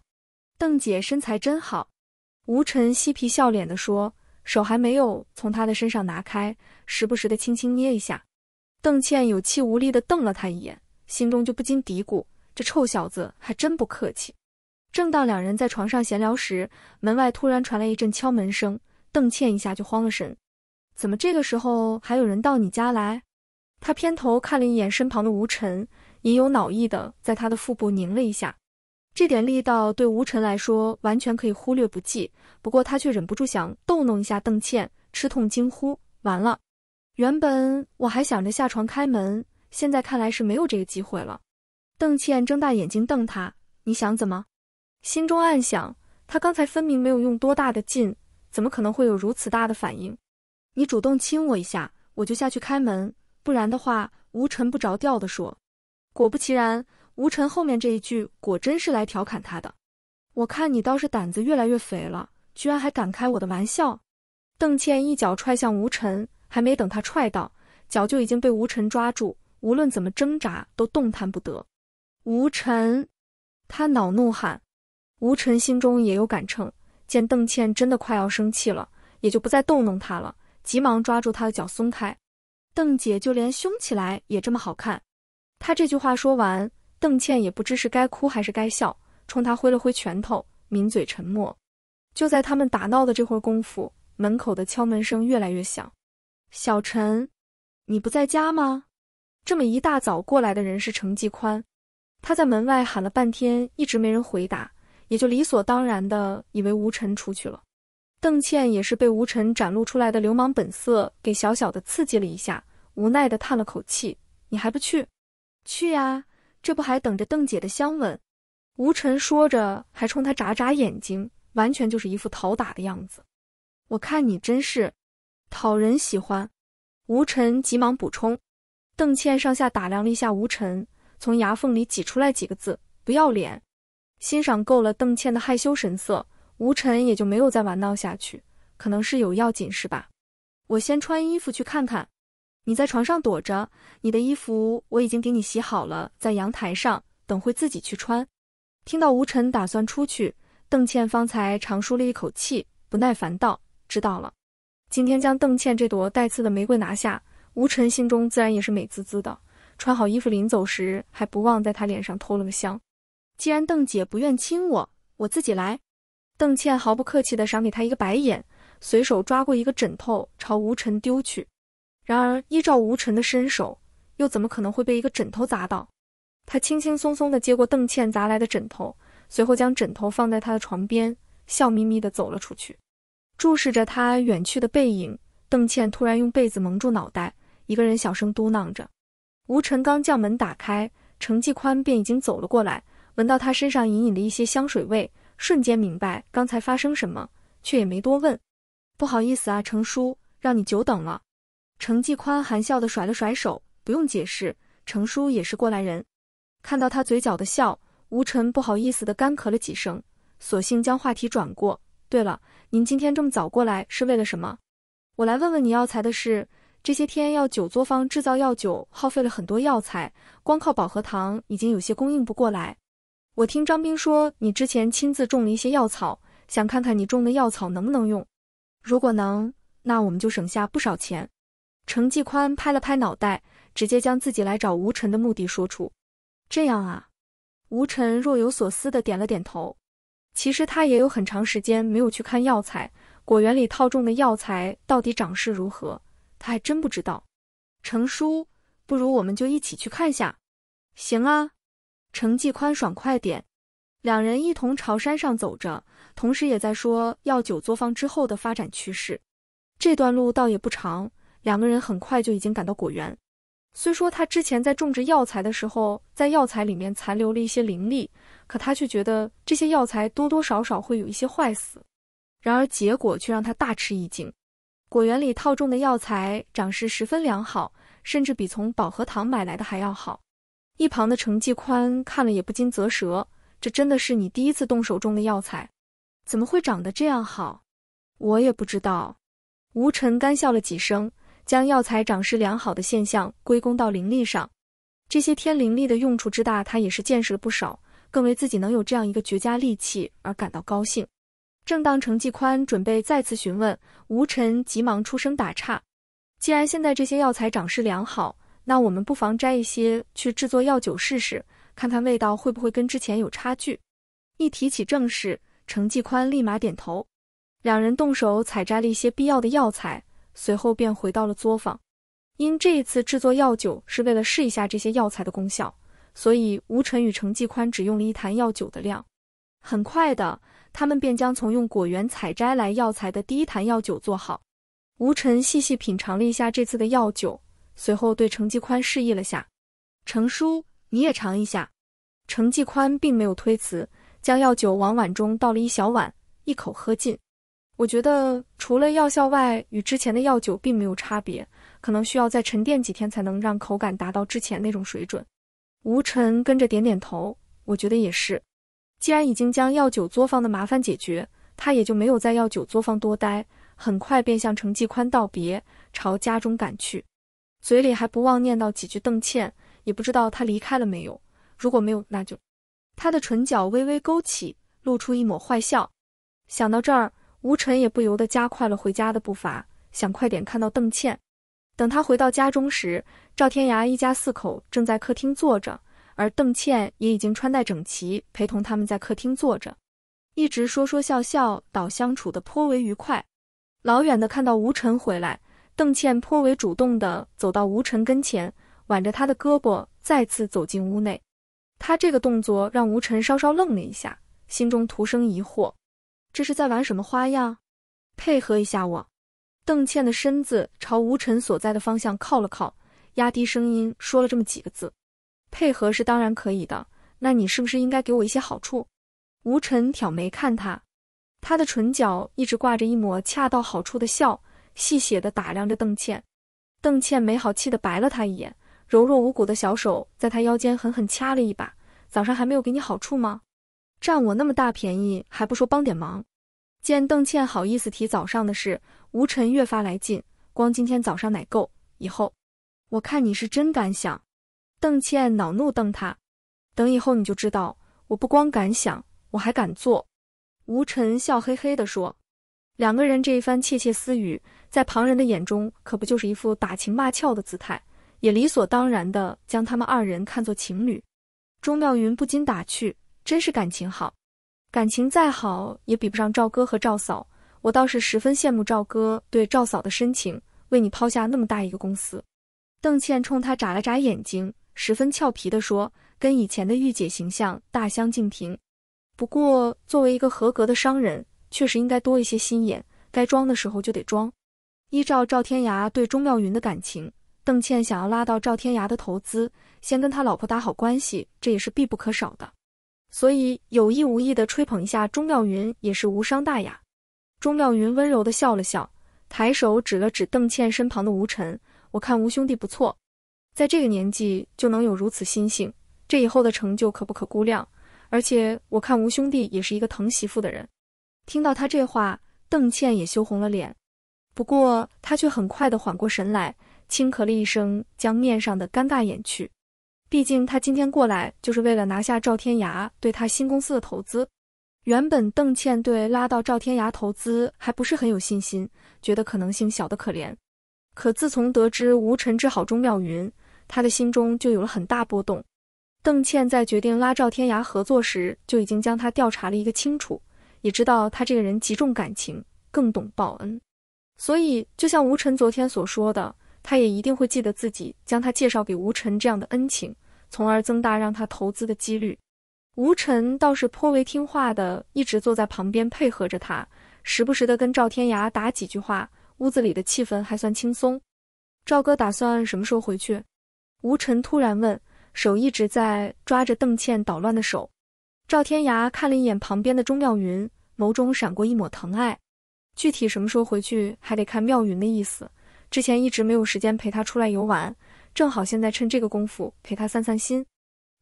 邓姐身材真好，吴晨嬉皮笑脸地说。手还没有从他的身上拿开，时不时的轻轻捏一下。邓倩有气无力的瞪了他一眼，心中就不禁嘀咕：这臭小子还真不客气。正当两人在床上闲聊时，门外突然传来一阵敲门声，邓倩一下就慌了神：怎么这个时候还有人到你家来？她偏头看了一眼身旁的吴晨，隐有恼意的在他的腹部拧了一下。这点力道对吴晨来说完全可以忽略不计，不过他却忍不住想逗弄一下邓倩，吃痛惊呼：“完了！”原本我还想着下床开门，现在看来是没有这个机会了。邓倩睁大眼睛瞪他：“你想怎么？”心中暗想，他刚才分明没有用多大的劲，怎么可能会有如此大的反应？你主动亲我一下，我就下去开门，不然的话，吴晨不着调地说。果不其然。吴晨后面这一句果真是来调侃他的，我看你倒是胆子越来越肥了，居然还敢开我的玩笑。邓倩一脚踹向吴晨，还没等他踹到，脚就已经被吴晨抓住，无论怎么挣扎都动弹不得。吴晨，他恼怒喊，吴晨心中也有杆秤，见邓倩真的快要生气了，也就不再逗弄她了，急忙抓住她的脚松开。邓姐就连凶起来也这么好看，他这句话说完。邓倩也不知是该哭还是该笑，冲他挥了挥拳头，抿嘴沉默。就在他们打闹的这会儿功夫，门口的敲门声越来越响。小陈，你不在家吗？这么一大早过来的人是程继宽，他在门外喊了半天，一直没人回答，也就理所当然的以为吴晨出去了。邓倩也是被吴晨展露出来的流氓本色给小小的刺激了一下，无奈的叹了口气：“你还不去？去呀！”这不还等着邓姐的香吻？吴晨说着，还冲他眨眨眼睛，完全就是一副讨打的样子。我看你真是讨人喜欢。吴晨急忙补充。邓倩上下打量了一下吴晨，从牙缝里挤出来几个字：“不要脸。”欣赏够了邓倩的害羞神色，吴晨也就没有再玩闹下去。可能是有要紧事吧，我先穿衣服去看看。你在床上躲着，你的衣服我已经给你洗好了，在阳台上，等会自己去穿。听到吴晨打算出去，邓倩方才长舒了一口气，不耐烦道：“知道了。”今天将邓倩这朵带刺的玫瑰拿下，吴晨心中自然也是美滋滋的。穿好衣服临走时，还不忘在她脸上偷了个香。既然邓姐不愿亲我，我自己来。邓倩毫不客气的赏给他一个白眼，随手抓过一个枕头朝吴晨丢去。然而，依照吴晨的身手，又怎么可能会被一个枕头砸到？他轻轻松松地接过邓倩砸来的枕头，随后将枕头放在她的床边，笑眯眯地走了出去，注视着她远去的背影。邓倩突然用被子蒙住脑袋，一个人小声嘟囔着。吴晨刚将门打开，程继宽便已经走了过来，闻到他身上隐隐的一些香水味，瞬间明白刚才发生什么，却也没多问。不好意思啊，程叔，让你久等了。程继宽含笑地甩了甩手，不用解释，程叔也是过来人。看到他嘴角的笑，吴晨不好意思地干咳了几声，索性将话题转过。对了，您今天这么早过来是为了什么？我来问问你药材的事。这些天药酒作坊制造药酒，耗费了很多药材，光靠保和堂已经有些供应不过来。我听张斌说，你之前亲自种了一些药草，想看看你种的药草能不能用。如果能，那我们就省下不少钱。程继宽拍了拍脑袋，直接将自己来找吴辰的目的说出。这样啊，吴晨若有所思的点了点头。其实他也有很长时间没有去看药材果园里套种的药材到底长势如何，他还真不知道。程叔，不如我们就一起去看下。行啊，程继宽爽快点。两人一同朝山上走着，同时也在说药酒作坊之后的发展趋势。这段路倒也不长。两个人很快就已经赶到果园。虽说他之前在种植药材的时候，在药材里面残留了一些灵力，可他却觉得这些药材多多少少会有一些坏死。然而结果却让他大吃一惊，果园里套种的药材长势十分良好，甚至比从宝和堂买来的还要好。一旁的程继宽看了也不禁啧舌：“这真的是你第一次动手种的药材，怎么会长得这样好？”“我也不知道。”吴晨干笑了几声。将药材长势良好的现象归功到灵力上，这些天灵力的用处之大，他也是见识了不少，更为自己能有这样一个绝佳利器而感到高兴。正当程继宽准备再次询问，吴尘急忙出声打岔：“既然现在这些药材长势良好，那我们不妨摘一些去制作药酒试试，看看味道会不会跟之前有差距。”一提起正事，程继宽立马点头。两人动手采摘了一些必要的药材。随后便回到了作坊，因这一次制作药酒是为了试一下这些药材的功效，所以吴晨与程继宽只用了一坛药酒的量。很快的，他们便将从用果园采摘来药材的第一坛药酒做好。吴晨细细品尝了一下这次的药酒，随后对程继宽示意了下：“程叔，你也尝一下。”程继宽并没有推辞，将药酒往碗中倒了一小碗，一口喝尽。我觉得除了药效外，与之前的药酒并没有差别，可能需要再沉淀几天才能让口感达到之前那种水准。吴晨跟着点点头，我觉得也是。既然已经将药酒作坊的麻烦解决，他也就没有在药酒作坊多待，很快便向程继宽道别，朝家中赶去，嘴里还不忘念叨几句邓倩，也不知道他离开了没有。如果没有，那就……他的唇角微微勾起，露出一抹坏笑。想到这儿。吴晨也不由得加快了回家的步伐，想快点看到邓倩。等他回到家中时，赵天涯一家四口正在客厅坐着，而邓倩也已经穿戴整齐，陪同他们在客厅坐着，一直说说笑笑，倒相处的颇为愉快。老远的看到吴晨回来，邓倩颇为主动地走到吴晨跟前，挽着他的胳膊，再次走进屋内。他这个动作让吴晨稍稍愣了一下，心中徒生疑惑。这是在玩什么花样？配合一下我。邓倩的身子朝吴晨所在的方向靠了靠，压低声音说了这么几个字：“配合是当然可以的，那你是不是应该给我一些好处？”吴晨挑眉看他，他的唇角一直挂着一抹恰到好处的笑，戏谑的打量着邓倩。邓倩没好气的白了他一眼，柔弱无骨的小手在他腰间狠狠掐了一把：“早上还没有给你好处吗？”占我那么大便宜还不说帮点忙？见邓倩好意思提早上的事，吴晨越发来劲。光今天早上奶够？以后我看你是真敢想。邓倩恼怒瞪他，等以后你就知道，我不光敢想，我还敢做。吴晨笑嘿嘿地说。两个人这一番窃窃私语，在旁人的眼中可不就是一副打情骂俏的姿态，也理所当然的将他们二人看作情侣。钟妙云不禁打趣。真是感情好，感情再好也比不上赵哥和赵嫂。我倒是十分羡慕赵哥对赵嫂的深情，为你抛下那么大一个公司。邓倩冲他眨了眨眼睛，十分俏皮地说：“跟以前的御姐形象大相径庭。不过作为一个合格的商人，确实应该多一些心眼，该装的时候就得装。依照赵天涯对钟妙云的感情，邓倩想要拉到赵天涯的投资，先跟他老婆打好关系，这也是必不可少的。”所以有意无意的吹捧一下钟妙云也是无伤大雅。钟妙云温柔的笑了笑，抬手指了指邓倩身旁的吴晨：“我看吴兄弟不错，在这个年纪就能有如此心性，这以后的成就可不可估量。而且我看吴兄弟也是一个疼媳妇的人。”听到他这话，邓倩也羞红了脸，不过她却很快的缓过神来，轻咳了一声，将面上的尴尬掩去。毕竟他今天过来就是为了拿下赵天涯对他新公司的投资。原本邓倩对拉到赵天涯投资还不是很有信心，觉得可能性小得可怜。可自从得知吴辰治好钟妙云，他的心中就有了很大波动。邓倩在决定拉赵天涯合作时，就已经将他调查了一个清楚，也知道他这个人极重感情，更懂报恩。所以，就像吴晨昨天所说的，他也一定会记得自己将他介绍给吴辰这样的恩情。从而增大让他投资的几率。吴晨倒是颇为听话的，一直坐在旁边配合着他，时不时的跟赵天涯打几句话。屋子里的气氛还算轻松。赵哥打算什么时候回去？吴晨突然问，手一直在抓着邓倩捣乱的手。赵天涯看了一眼旁边的钟妙云，眸中闪过一抹疼爱。具体什么时候回去，还得看妙云的意思。之前一直没有时间陪她出来游玩。正好现在趁这个功夫陪他散散心。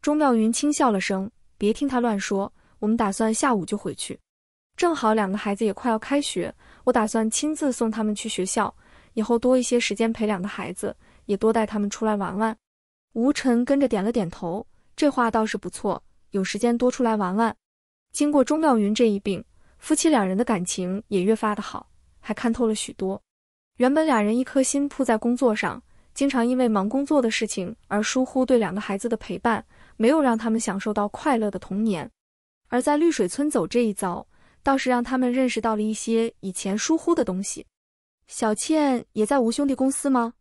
钟妙云轻笑了声：“别听他乱说，我们打算下午就回去。正好两个孩子也快要开学，我打算亲自送他们去学校，以后多一些时间陪两个孩子，也多带他们出来玩玩。”吴晨跟着点了点头：“这话倒是不错，有时间多出来玩玩。”经过钟妙云这一病，夫妻两人的感情也越发的好，还看透了许多。原本俩人一颗心扑在工作上。经常因为忙工作的事情而疏忽对两个孩子的陪伴，没有让他们享受到快乐的童年。而在绿水村走这一遭，倒是让他们认识到了一些以前疏忽的东西。小倩也在吴兄弟公司吗？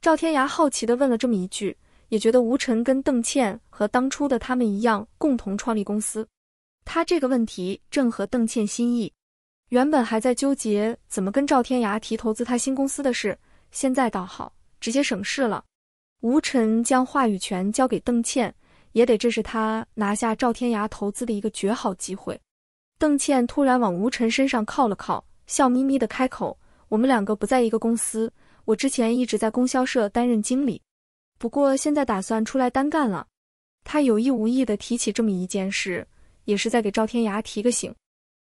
赵天涯好奇的问了这么一句，也觉得吴晨跟邓倩和当初的他们一样，共同创立公司。他这个问题正合邓倩心意，原本还在纠结怎么跟赵天涯提投资他新公司的事，现在倒好。直接省事了。吴晨将话语权交给邓倩，也得这是他拿下赵天涯投资的一个绝好机会。邓倩突然往吴晨身上靠了靠，笑眯眯的开口：“我们两个不在一个公司，我之前一直在供销社担任经理，不过现在打算出来单干了。”他有意无意的提起这么一件事，也是在给赵天涯提个醒。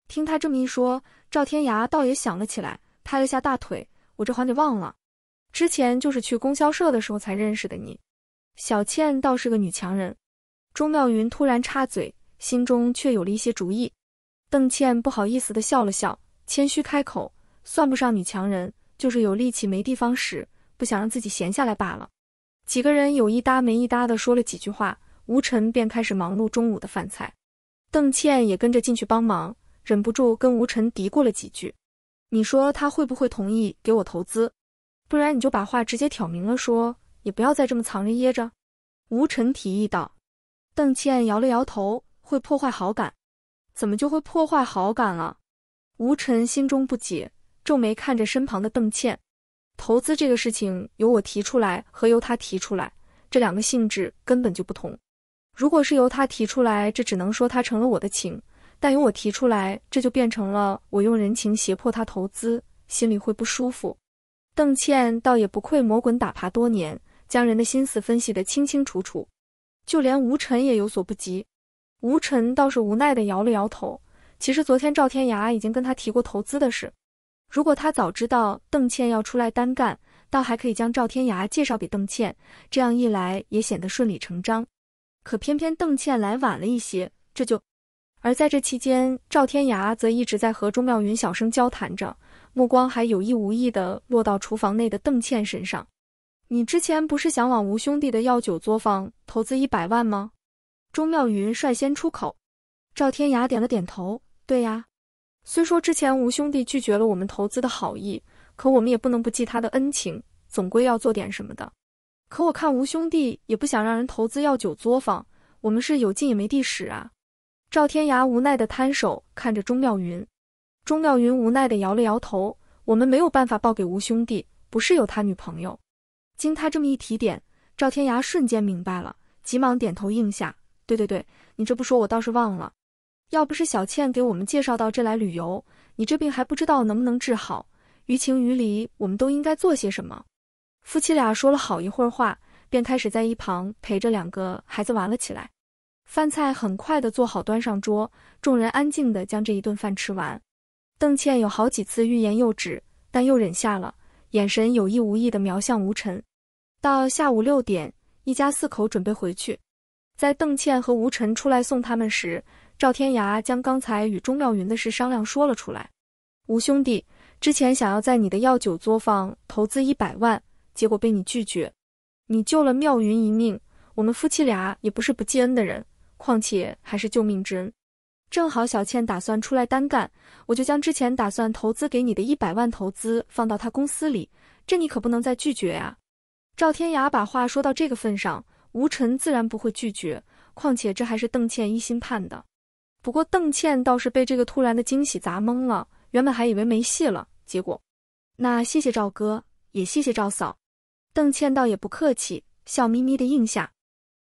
听他这么一说，赵天涯倒也想了起来，拍了下大腿：“我这还给忘了。”之前就是去供销社的时候才认识的你，小倩倒是个女强人。钟妙云突然插嘴，心中却有了一些主意。邓倩不好意思的笑了笑，谦虚开口，算不上女强人，就是有力气没地方使，不想让自己闲下来罢了。几个人有一搭没一搭的说了几句话，吴晨便开始忙碌中午的饭菜，邓倩也跟着进去帮忙，忍不住跟吴晨嘀咕了几句：“你说他会不会同意给我投资？”不然你就把话直接挑明了说，也不要再这么藏着掖着。”吴晨提议道。邓倩摇了摇头：“会破坏好感。”“怎么就会破坏好感了？”吴晨心中不解，皱眉看着身旁的邓倩。“投资这个事情，由我提出来和由他提出来，这两个性质根本就不同。如果是由他提出来，这只能说他成了我的情；但由我提出来，这就变成了我用人情胁迫他投资，心里会不舒服。”邓倩倒也不愧魔滚打爬多年，将人的心思分析得清清楚楚，就连吴晨也有所不及。吴晨倒是无奈的摇了摇头。其实昨天赵天涯已经跟他提过投资的事，如果他早知道邓倩要出来单干，倒还可以将赵天涯介绍给邓倩，这样一来也显得顺理成章。可偏偏邓倩来晚了一些，这就……而在这期间，赵天涯则一直在和钟妙云小声交谈着。目光还有意无意地落到厨房内的邓倩身上。你之前不是想往吴兄弟的药酒作坊投资一百万吗？钟妙云率先出口。赵天涯点了点头。对呀，虽说之前吴兄弟拒绝了我们投资的好意，可我们也不能不记他的恩情，总归要做点什么的。可我看吴兄弟也不想让人投资药酒作坊，我们是有劲也没地使啊。赵天涯无奈地摊手，看着钟妙云。钟妙云无奈地摇了摇头，我们没有办法报给吴兄弟，不是有他女朋友。经他这么一提点，赵天涯瞬间明白了，急忙点头应下。对对对，你这不说我倒是忘了。要不是小倩给我们介绍到这来旅游，你这病还不知道能不能治好。于情于理，我们都应该做些什么。夫妻俩说了好一会儿话，便开始在一旁陪着两个孩子玩了起来。饭菜很快的做好端上桌，众人安静地将这一顿饭吃完。邓倩有好几次欲言又止，但又忍下了，眼神有意无意的瞄向吴晨。到下午六点，一家四口准备回去，在邓倩和吴晨出来送他们时，赵天涯将刚才与钟妙云的事商量说了出来。吴兄弟之前想要在你的药酒作坊投资一百万，结果被你拒绝。你救了妙云一命，我们夫妻俩也不是不记恩的人，况且还是救命之恩。正好小倩打算出来单干。我就将之前打算投资给你的一百万投资放到他公司里，这你可不能再拒绝呀！赵天涯把话说到这个份上，吴晨自然不会拒绝，况且这还是邓倩一心盼的。不过邓倩倒是被这个突然的惊喜砸懵了，原本还以为没戏了，结果……那谢谢赵哥，也谢谢赵嫂。邓倩倒也不客气，笑眯眯地应下，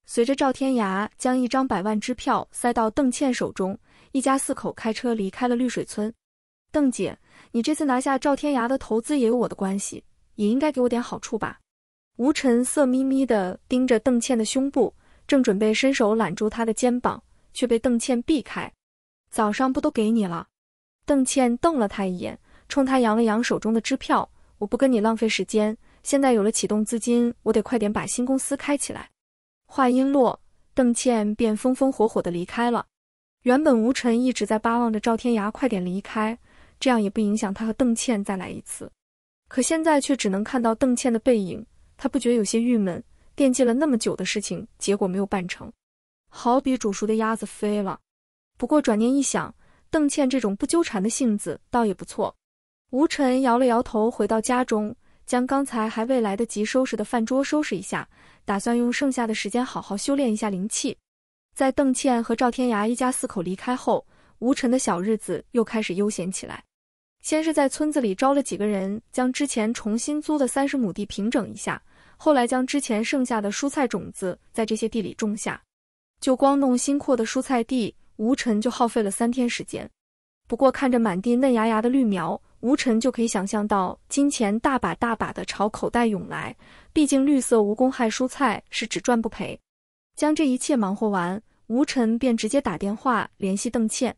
随着赵天涯将一张百万支票塞到邓倩手中。一家四口开车离开了绿水村。邓姐，你这次拿下赵天涯的投资也有我的关系，也应该给我点好处吧？吴晨色眯眯地盯着邓倩的胸部，正准备伸手揽住她的肩膀，却被邓倩避开。早上不都给你了？邓倩瞪了他一眼，冲他扬了扬手中的支票：“我不跟你浪费时间，现在有了启动资金，我得快点把新公司开起来。”话音落，邓倩便风风火火地离开了。原本吴晨一直在巴望着赵天涯快点离开，这样也不影响他和邓倩再来一次。可现在却只能看到邓倩的背影，他不觉有些郁闷。惦记了那么久的事情，结果没有办成，好比煮熟的鸭子飞了。不过转念一想，邓倩这种不纠缠的性子倒也不错。吴晨摇了摇头，回到家中，将刚才还未来得及收拾的饭桌收拾一下，打算用剩下的时间好好修炼一下灵气。在邓倩和赵天涯一家四口离开后，吴晨的小日子又开始悠闲起来。先是在村子里招了几个人，将之前重新租的三十亩地平整一下，后来将之前剩下的蔬菜种子在这些地里种下。就光弄新扩的蔬菜地，吴晨就耗费了三天时间。不过看着满地嫩芽芽的绿苗，吴晨就可以想象到金钱大把大把的朝口袋涌来。毕竟绿色无公害蔬菜是只赚不赔。将这一切忙活完，吴晨便直接打电话联系邓倩。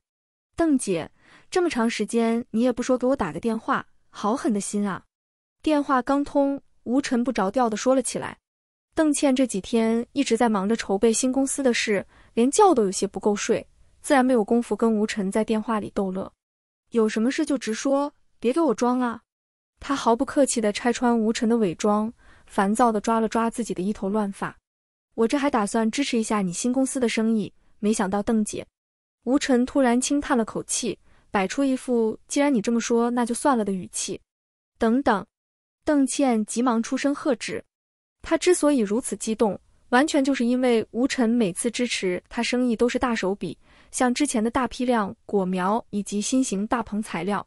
邓姐，这么长时间你也不说给我打个电话，好狠的心啊！电话刚通，吴晨不着调的说了起来。邓倩这几天一直在忙着筹备新公司的事，连觉都有些不够睡，自然没有功夫跟吴晨在电话里逗乐。有什么事就直说，别给我装啊！他毫不客气地拆穿吴晨的伪装，烦躁地抓了抓自己的一头乱发。我这还打算支持一下你新公司的生意，没想到邓姐，吴晨突然轻叹了口气，摆出一副既然你这么说，那就算了的语气。等等，邓倩急忙出声喝止。她之所以如此激动，完全就是因为吴晨每次支持他生意都是大手笔，像之前的大批量果苗以及新型大棚材料。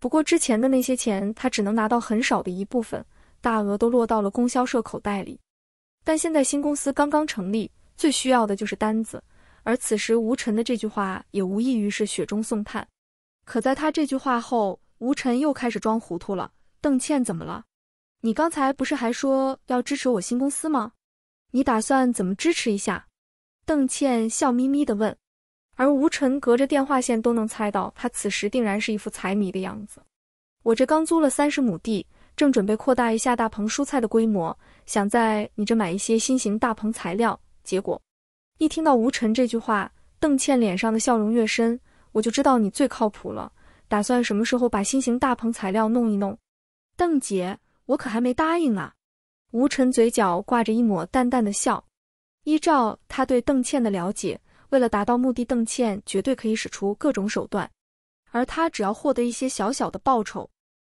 不过之前的那些钱，他只能拿到很少的一部分，大额都落到了供销社口袋里。但现在新公司刚刚成立，最需要的就是单子，而此时吴晨的这句话也无异于是雪中送炭。可在他这句话后，吴晨又开始装糊涂了。邓倩怎么了？你刚才不是还说要支持我新公司吗？你打算怎么支持一下？邓倩笑眯眯地问，而吴晨隔着电话线都能猜到，他此时定然是一副财迷的样子。我这刚租了三十亩地。正准备扩大一下大棚蔬菜的规模，想在你这买一些新型大棚材料。结果一听到吴晨这句话，邓倩脸上的笑容越深，我就知道你最靠谱了。打算什么时候把新型大棚材料弄一弄？邓姐，我可还没答应啊。吴晨嘴角挂着一抹淡淡的笑。依照他对邓倩的了解，为了达到目的，邓倩绝对可以使出各种手段，而他只要获得一些小小的报酬。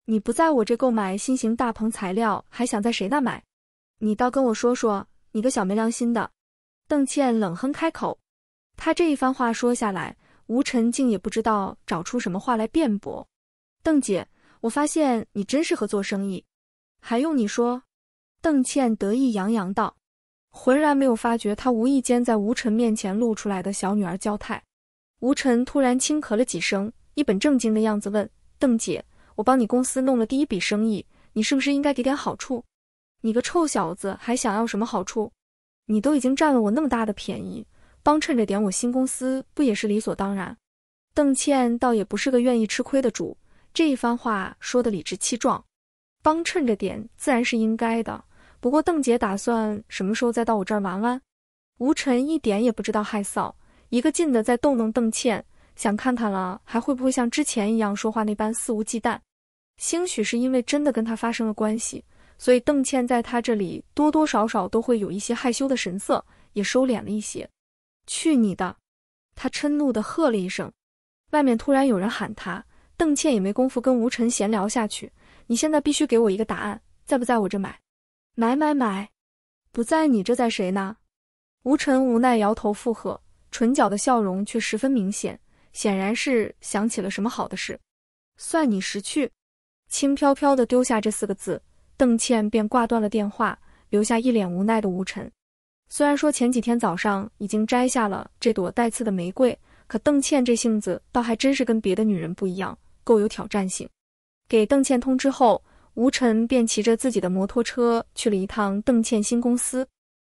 你不在我这购买新型大棚材料，还想在谁那买？你倒跟我说说，你个小没良心的！邓倩冷哼开口。她这一番话说下来，吴晨竟也不知道找出什么话来辩驳。邓姐，我发现你真适合做生意。还用你说？邓倩得意洋洋道，浑然没有发觉她无意间在吴晨面前露出来的小女儿娇态。吴晨突然轻咳了几声，一本正经的样子问邓姐。我帮你公司弄了第一笔生意，你是不是应该给点好处？你个臭小子，还想要什么好处？你都已经占了我那么大的便宜，帮衬着点我新公司不也是理所当然？邓倩倒也不是个愿意吃亏的主，这一番话说的理直气壮，帮衬着点自然是应该的。不过邓姐打算什么时候再到我这儿玩玩？吴晨一点也不知道害臊，一个劲的在逗弄邓倩。想看看了，还会不会像之前一样说话那般肆无忌惮？兴许是因为真的跟他发生了关系，所以邓倩在他这里多多少少都会有一些害羞的神色，也收敛了一些。去你的！他嗔怒地喝了一声。外面突然有人喊他，邓倩也没工夫跟吴晨闲聊下去。你现在必须给我一个答案，在不在我这买？买买买！不在你这，在谁那？吴晨无奈摇头附和，唇角的笑容却十分明显。显然是想起了什么好的事，算你识趣。轻飘飘的丢下这四个字，邓倩便挂断了电话，留下一脸无奈的吴晨。虽然说前几天早上已经摘下了这朵带刺的玫瑰，可邓倩这性子倒还真是跟别的女人不一样，够有挑战性。给邓倩通知后，吴晨便骑着自己的摩托车去了一趟邓倩新公司。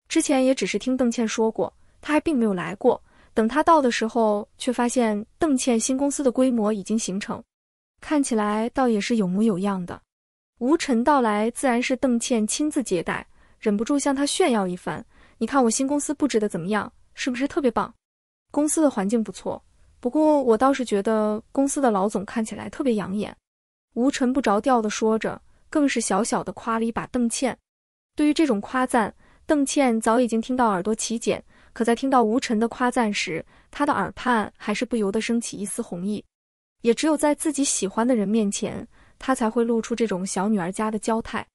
之前也只是听邓倩说过，他还并没有来过。等他到的时候，却发现邓倩新公司的规模已经形成，看起来倒也是有模有样的。吴晨到来自然是邓倩亲自接待，忍不住向他炫耀一番：“你看我新公司布置的怎么样？是不是特别棒？公司的环境不错，不过我倒是觉得公司的老总看起来特别养眼。”吴晨不着调的说着，更是小小的夸了一把邓倩。对于这种夸赞，邓倩早已经听到耳朵起茧。可在听到吴晨的夸赞时，他的耳畔还是不由得升起一丝红意。也只有在自己喜欢的人面前，他才会露出这种小女儿家的娇态。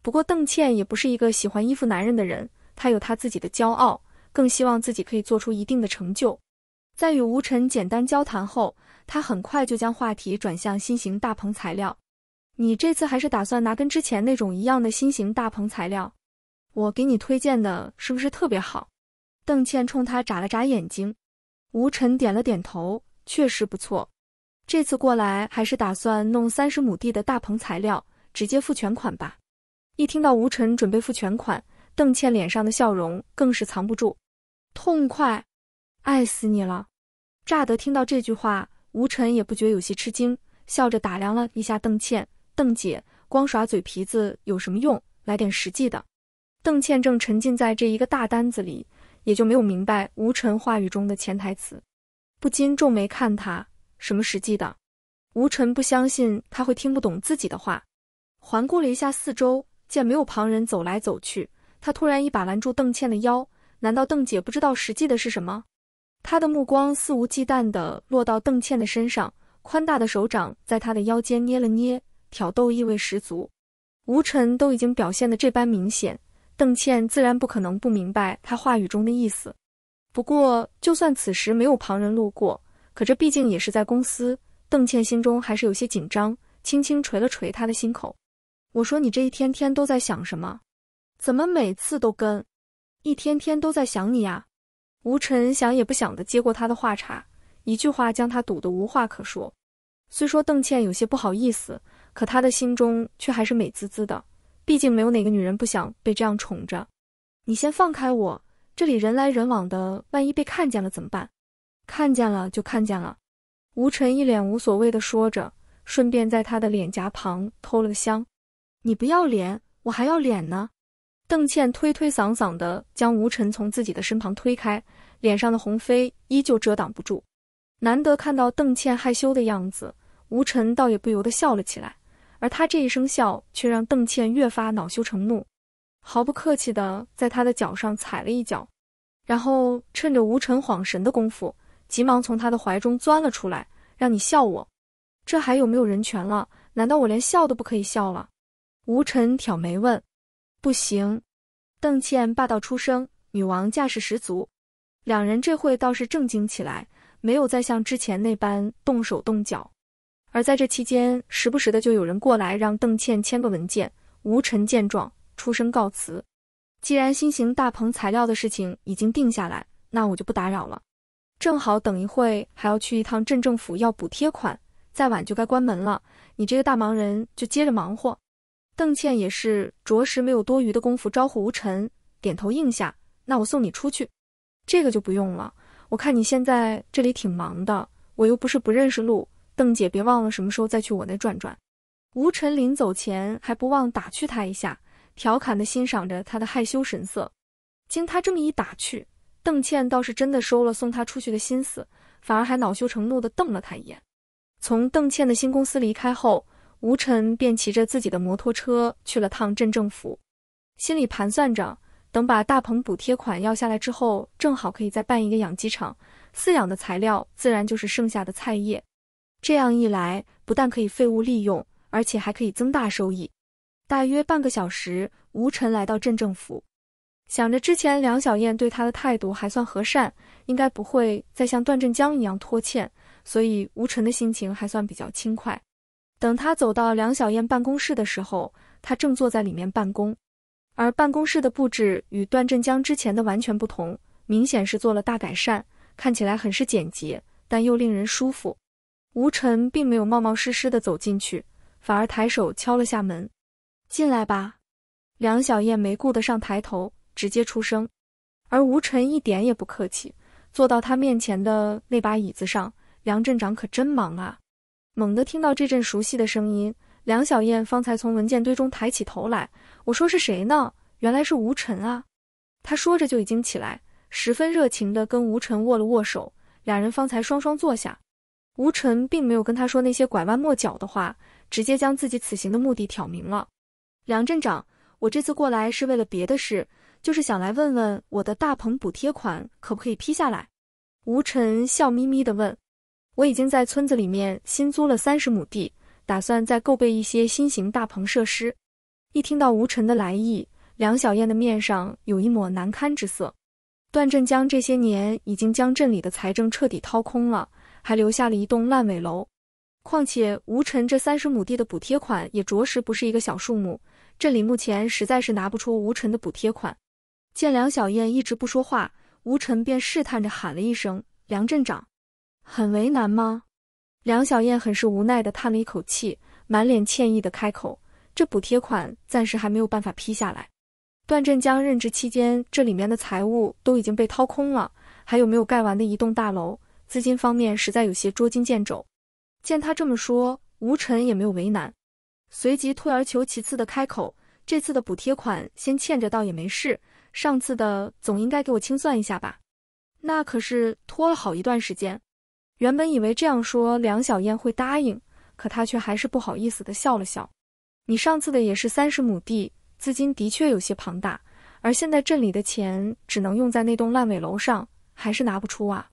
不过邓倩也不是一个喜欢依附男人的人，她有她自己的骄傲，更希望自己可以做出一定的成就。在与吴晨简单交谈后，他很快就将话题转向新型大棚材料。你这次还是打算拿跟之前那种一样的新型大棚材料？我给你推荐的是不是特别好？邓倩冲他眨了眨眼睛，吴晨点了点头，确实不错。这次过来还是打算弄三十亩地的大棚材料，直接付全款吧。一听到吴晨准备付全款，邓倩脸上的笑容更是藏不住，痛快，爱死你了！乍得听到这句话，吴晨也不觉有些吃惊，笑着打量了一下邓倩。邓姐，光耍嘴皮子有什么用？来点实际的。邓倩正沉浸在这一个大单子里。也就没有明白吴晨话语中的潜台词，不禁皱眉看他，什么实际的？吴晨不相信他会听不懂自己的话，环顾了一下四周，见没有旁人走来走去，他突然一把拦住邓倩的腰，难道邓姐不知道实际的是什么？他的目光肆无忌惮地落到邓倩的身上，宽大的手掌在她的腰间捏了捏，挑逗意味十足。吴晨都已经表现得这般明显。邓倩自然不可能不明白他话语中的意思，不过就算此时没有旁人路过，可这毕竟也是在公司，邓倩心中还是有些紧张，轻轻捶了捶他的心口。我说你这一天天都在想什么？怎么每次都跟一天天都在想你啊？吴晨想也不想的接过他的话茬，一句话将他堵得无话可说。虽说邓倩有些不好意思，可他的心中却还是美滋滋的。毕竟没有哪个女人不想被这样宠着。你先放开我，这里人来人往的，万一被看见了怎么办？看见了就看见了。吴晨一脸无所谓的说着，顺便在他的脸颊旁偷了个香。你不要脸，我还要脸呢。邓倩推推搡搡的将吴晨从自己的身旁推开，脸上的红飞依旧遮挡不住。难得看到邓倩害羞的样子，吴晨倒也不由得笑了起来。而他这一声笑，却让邓倩越发恼羞成怒，毫不客气地在他的脚上踩了一脚，然后趁着吴晨晃神的功夫，急忙从他的怀中钻了出来。让你笑我，这还有没有人权了？难道我连笑都不可以笑了？吴晨挑眉问：“不行。”邓倩霸道出声，女王架势十足。两人这会倒是正经起来，没有再像之前那般动手动脚。而在这期间，时不时的就有人过来让邓倩签个文件。吴晨见状，出声告辞：“既然新型大棚材料的事情已经定下来，那我就不打扰了。正好等一会还要去一趟镇政府要补贴款，再晚就该关门了。你这个大忙人就接着忙活。”邓倩也是着实没有多余的功夫招呼吴晨，点头应下：“那我送你出去，这个就不用了。我看你现在这里挺忙的，我又不是不认识路。”邓姐，别忘了什么时候再去我那转转。吴晨临走前还不忘打趣她一下，调侃地欣赏着她的害羞神色。经他这么一打趣，邓倩倒是真的收了送她出去的心思，反而还恼羞成怒地瞪了他一眼。从邓倩的新公司离开后，吴晨便骑着自己的摩托车去了趟镇政府，心里盘算着，等把大棚补贴款要下来之后，正好可以再办一个养鸡场，饲养的材料自然就是剩下的菜叶。这样一来，不但可以废物利用，而且还可以增大收益。大约半个小时，吴晨来到镇政府，想着之前梁小燕对他的态度还算和善，应该不会再像段振江一样拖欠，所以吴晨的心情还算比较轻快。等他走到梁小燕办公室的时候，他正坐在里面办公，而办公室的布置与段振江之前的完全不同，明显是做了大改善，看起来很是简洁，但又令人舒服。吴晨并没有冒冒失失地走进去，反而抬手敲了下门：“进来吧。”梁小燕没顾得上抬头，直接出声。而吴晨一点也不客气，坐到他面前的那把椅子上。梁镇长可真忙啊！猛地听到这阵熟悉的声音，梁小燕方才从文件堆中抬起头来：“我说是谁呢？原来是吴晨啊！”他说着就已经起来，十分热情地跟吴晨握了握手。两人方才双双坐下。吴晨并没有跟他说那些拐弯抹角的话，直接将自己此行的目的挑明了。梁镇长，我这次过来是为了别的事，就是想来问问我的大棚补贴款可不可以批下来。吴晨笑眯眯地问：“我已经在村子里面新租了三十亩地，打算再购备一些新型大棚设施。”一听到吴晨的来意，梁小燕的面上有一抹难堪之色。段振江这些年已经将镇里的财政彻底掏空了。还留下了一栋烂尾楼，况且吴晨这三十亩地的补贴款也着实不是一个小数目，这里目前实在是拿不出吴晨的补贴款。见梁小燕一直不说话，吴晨便试探着喊了一声：“梁镇长，很为难吗？”梁小燕很是无奈的叹了一口气，满脸歉意的开口：“这补贴款暂时还没有办法批下来。段振江任职期间，这里面的财务都已经被掏空了，还有没有盖完的一栋大楼。”资金方面实在有些捉襟见肘，见他这么说，吴晨也没有为难，随即退而求其次的开口：“这次的补贴款先欠着，倒也没事。上次的总应该给我清算一下吧？那可是拖了好一段时间。原本以为这样说梁小燕会答应，可她却还是不好意思的笑了笑。你上次的也是三十亩地，资金的确有些庞大，而现在镇里的钱只能用在那栋烂尾楼上，还是拿不出啊。”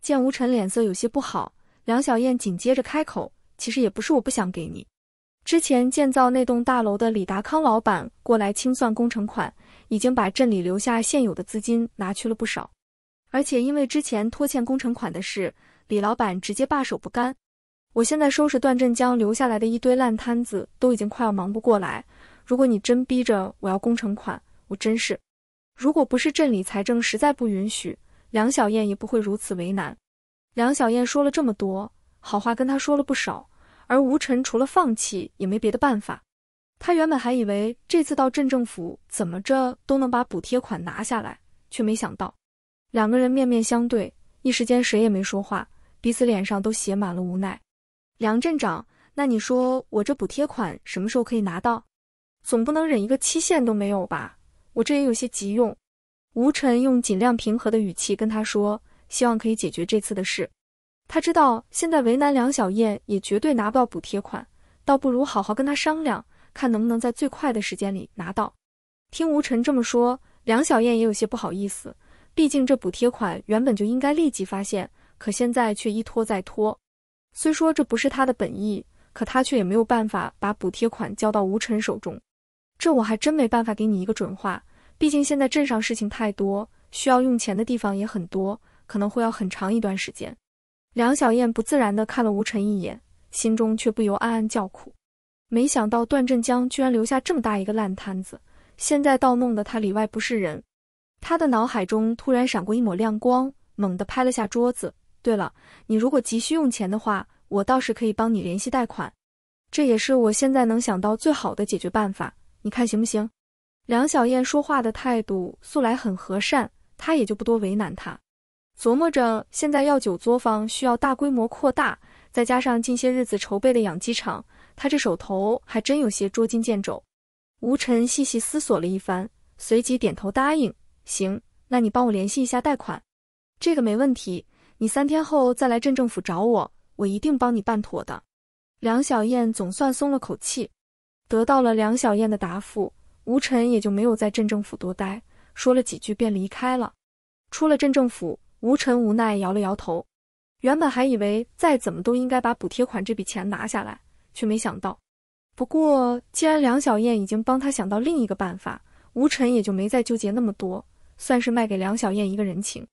见吴晨脸色有些不好，梁小燕紧接着开口：“其实也不是我不想给你。之前建造那栋大楼的李达康老板过来清算工程款，已经把镇里留下现有的资金拿去了不少。而且因为之前拖欠工程款的事，李老板直接罢手不干。我现在收拾段振江留下来的一堆烂摊子，都已经快要忙不过来。如果你真逼着我要工程款，我真是……如果不是镇里财政实在不允许。”梁小燕也不会如此为难。梁小燕说了这么多好话，跟他说了不少，而吴晨除了放弃也没别的办法。他原本还以为这次到镇政府怎么着都能把补贴款拿下来，却没想到，两个人面面相对，一时间谁也没说话，彼此脸上都写满了无奈。梁镇长，那你说我这补贴款什么时候可以拿到？总不能忍一个期限都没有吧？我这也有些急用。吴晨用尽量平和的语气跟他说：“希望可以解决这次的事。他知道现在为难梁小燕也绝对拿不到补贴款，倒不如好好跟他商量，看能不能在最快的时间里拿到。”听吴晨这么说，梁小燕也有些不好意思。毕竟这补贴款原本就应该立即发现，可现在却一拖再拖。虽说这不是他的本意，可他却也没有办法把补贴款交到吴晨手中。这我还真没办法给你一个准话。毕竟现在镇上事情太多，需要用钱的地方也很多，可能会要很长一段时间。梁小燕不自然的看了吴晨一眼，心中却不由暗暗叫苦。没想到段振江居然留下这么大一个烂摊子，现在倒弄得他里外不是人。他的脑海中突然闪过一抹亮光，猛地拍了下桌子。对了，你如果急需用钱的话，我倒是可以帮你联系贷款，这也是我现在能想到最好的解决办法。你看行不行？梁小燕说话的态度素来很和善，她也就不多为难他。琢磨着现在药酒作坊需要大规模扩大，再加上近些日子筹备的养鸡场，他这手头还真有些捉襟见肘。吴晨细细思索了一番，随即点头答应：“行，那你帮我联系一下贷款，这个没问题。你三天后再来镇政府找我，我一定帮你办妥的。”梁小燕总算松了口气，得到了梁小燕的答复。吴晨也就没有在镇政府多待，说了几句便离开了。出了镇政府，吴晨无奈摇了摇头。原本还以为再怎么都应该把补贴款这笔钱拿下来，却没想到。不过既然梁小燕已经帮他想到另一个办法，吴晨也就没再纠结那么多，算是卖给梁小燕一个人情，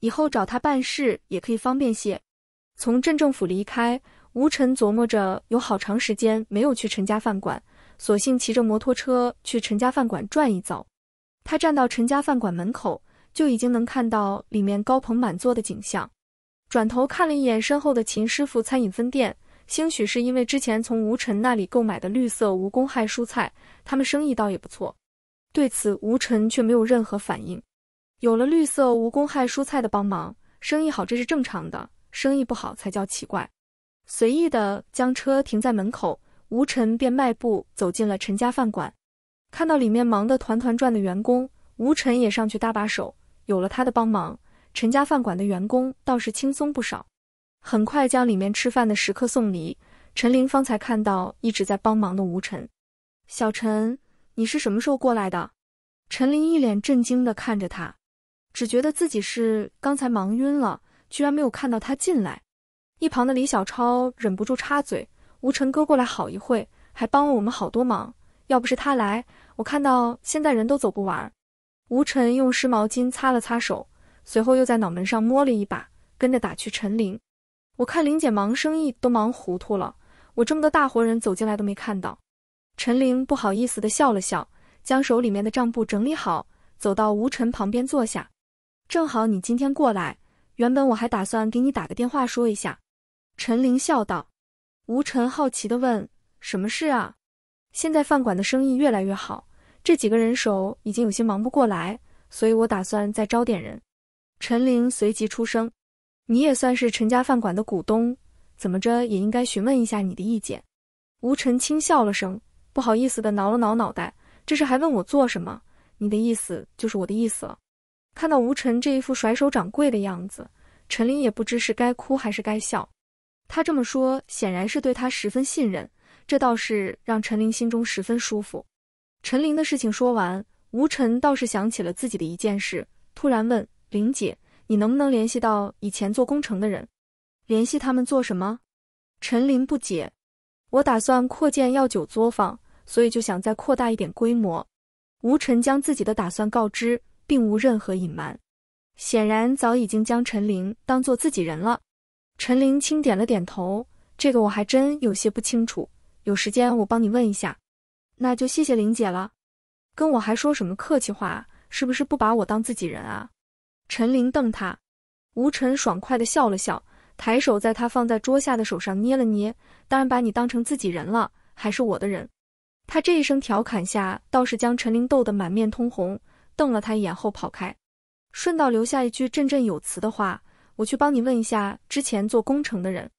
以后找他办事也可以方便些。从镇政府离开，吴晨琢磨着有好长时间没有去陈家饭馆。索性骑着摩托车去陈家饭馆转一遭。他站到陈家饭馆门口，就已经能看到里面高朋满座的景象。转头看了一眼身后的秦师傅餐饮分店，兴许是因为之前从吴晨那里购买的绿色无公害蔬菜，他们生意倒也不错。对此，吴晨却没有任何反应。有了绿色无公害蔬菜的帮忙，生意好这是正常的，生意不好才叫奇怪。随意的将车停在门口。吴晨便迈步走进了陈家饭馆，看到里面忙得团团转的员工，吴晨也上去搭把手。有了他的帮忙，陈家饭馆的员工倒是轻松不少，很快将里面吃饭的食客送离。陈林方才看到一直在帮忙的吴晨。小陈，你是什么时候过来的？陈林一脸震惊地看着他，只觉得自己是刚才忙晕了，居然没有看到他进来。一旁的李小超忍不住插嘴。吴晨哥过来好一会，还帮了我们好多忙。要不是他来，我看到现在人都走不完。吴晨用湿毛巾擦了擦手，随后又在脑门上摸了一把，跟着打趣陈琳。我看林姐忙生意都忙糊涂了，我这么多大活人走进来都没看到。”陈琳不好意思地笑了笑，将手里面的账簿整理好，走到吴晨旁边坐下。正好你今天过来，原本我还打算给你打个电话说一下。”陈琳笑道。吴晨好奇地问：“什么事啊？现在饭馆的生意越来越好，这几个人手已经有些忙不过来，所以我打算再招点人。”陈林随即出声：“你也算是陈家饭馆的股东，怎么着也应该询问一下你的意见。”吴晨轻笑了声，不好意思地挠了挠脑袋：“这是还问我做什么？你的意思就是我的意思了。”看到吴晨这一副甩手掌柜的样子，陈林也不知是该哭还是该笑。他这么说，显然是对他十分信任，这倒是让陈琳心中十分舒服。陈琳的事情说完，吴晨倒是想起了自己的一件事，突然问：“林姐，你能不能联系到以前做工程的人？联系他们做什么？”陈琳不解：“我打算扩建药酒作坊，所以就想再扩大一点规模。”吴晨将自己的打算告知，并无任何隐瞒，显然早已经将陈琳当做自己人了。陈林轻点了点头，这个我还真有些不清楚，有时间我帮你问一下。那就谢谢玲姐了，跟我还说什么客气话，是不是不把我当自己人啊？陈林瞪他，吴晨爽快地笑了笑，抬手在他放在桌下的手上捏了捏，当然把你当成自己人了，还是我的人。他这一声调侃下，倒是将陈林逗得满面通红，瞪了他一眼后跑开，顺道留下一句振振有词的话。我去帮你问一下之前做工程的人。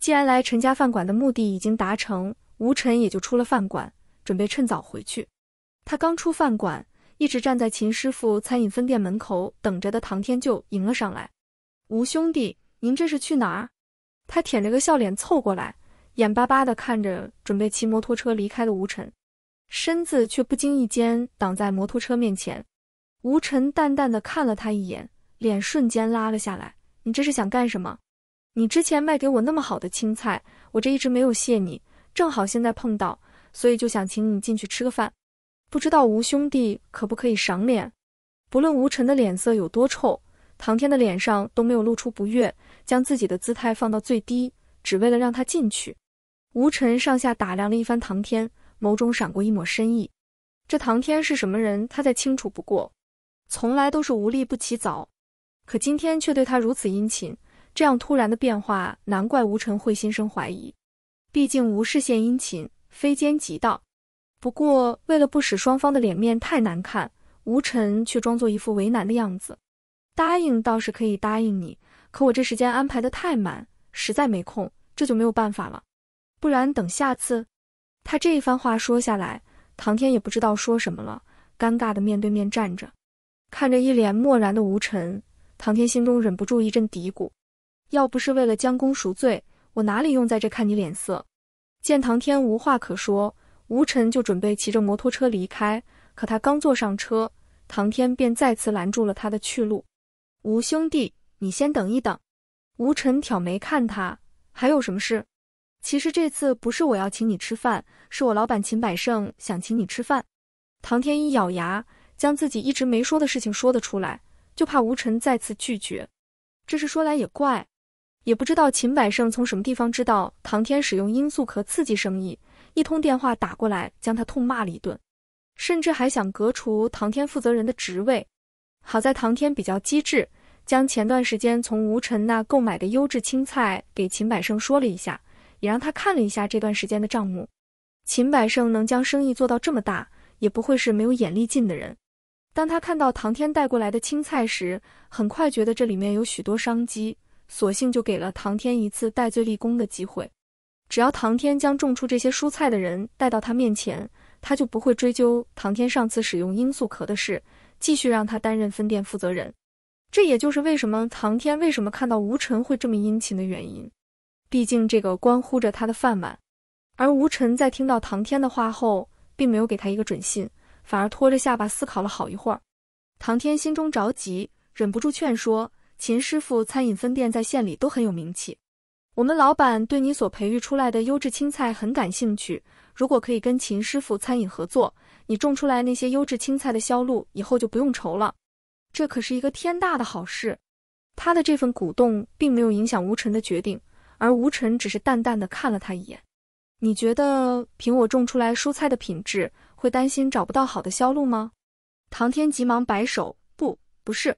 既然来陈家饭馆的目的已经达成，吴晨也就出了饭馆，准备趁早回去。他刚出饭馆，一直站在秦师傅餐饮分店门口等着的唐天就迎了上来。吴兄弟，您这是去哪儿？他舔着个笑脸凑过来，眼巴巴地看着准备骑摩托车离开的吴晨，身子却不经意间挡在摩托车面前。吴晨淡淡地看了他一眼，脸瞬间拉了下来。你这是想干什么？你之前卖给我那么好的青菜，我这一直没有谢你，正好现在碰到，所以就想请你进去吃个饭，不知道吴兄弟可不可以赏脸？不论吴晨的脸色有多臭，唐天的脸上都没有露出不悦，将自己的姿态放到最低，只为了让他进去。吴晨上下打量了一番唐天，眸中闪过一抹深意。这唐天是什么人，他再清楚不过，从来都是无利不起早。可今天却对他如此殷勤，这样突然的变化，难怪吴晨会心生怀疑。毕竟无事献殷勤，非奸即盗。不过为了不使双方的脸面太难看，吴晨却装作一副为难的样子。答应倒是可以答应你，可我这时间安排的太满，实在没空，这就没有办法了。不然等下次。他这一番话说下来，唐天也不知道说什么了，尴尬的面对面站着，看着一脸漠然的吴晨，唐天心中忍不住一阵嘀咕：“要不是为了将功赎罪，我哪里用在这看你脸色？”见唐天无话可说，吴尘就准备骑着摩托车离开。可他刚坐上车，唐天便再次拦住了他的去路：“吴兄弟，你先等一等。”吴尘挑眉看他，还有什么事？其实这次不是我要请你吃饭，是我老板秦百胜想请你吃饭。唐天一咬牙，将自己一直没说的事情说得出来。就怕吴晨再次拒绝，这事说来也怪，也不知道秦百胜从什么地方知道唐天使用罂粟壳刺激生意，一通电话打过来将他痛骂了一顿，甚至还想革除唐天负责人的职位。好在唐天比较机智，将前段时间从吴晨那购买的优质青菜给秦百胜说了一下，也让他看了一下这段时间的账目。秦百胜能将生意做到这么大，也不会是没有眼力劲的人。当他看到唐天带过来的青菜时，很快觉得这里面有许多商机，索性就给了唐天一次戴罪立功的机会。只要唐天将种出这些蔬菜的人带到他面前，他就不会追究唐天上次使用罂粟壳的事，继续让他担任分店负责人。这也就是为什么唐天为什么看到吴晨会这么殷勤的原因，毕竟这个关乎着他的饭碗。而吴晨在听到唐天的话后，并没有给他一个准信。反而拖着下巴思考了好一会儿，唐天心中着急，忍不住劝说秦师傅：“餐饮分店在县里都很有名气，我们老板对你所培育出来的优质青菜很感兴趣。如果可以跟秦师傅餐饮合作，你种出来那些优质青菜的销路以后就不用愁了。这可是一个天大的好事。”他的这份鼓动并没有影响吴晨的决定，而吴晨只是淡淡的看了他一眼：“你觉得凭我种出来蔬菜的品质？”会担心找不到好的销路吗？唐天急忙摆手，不，不是，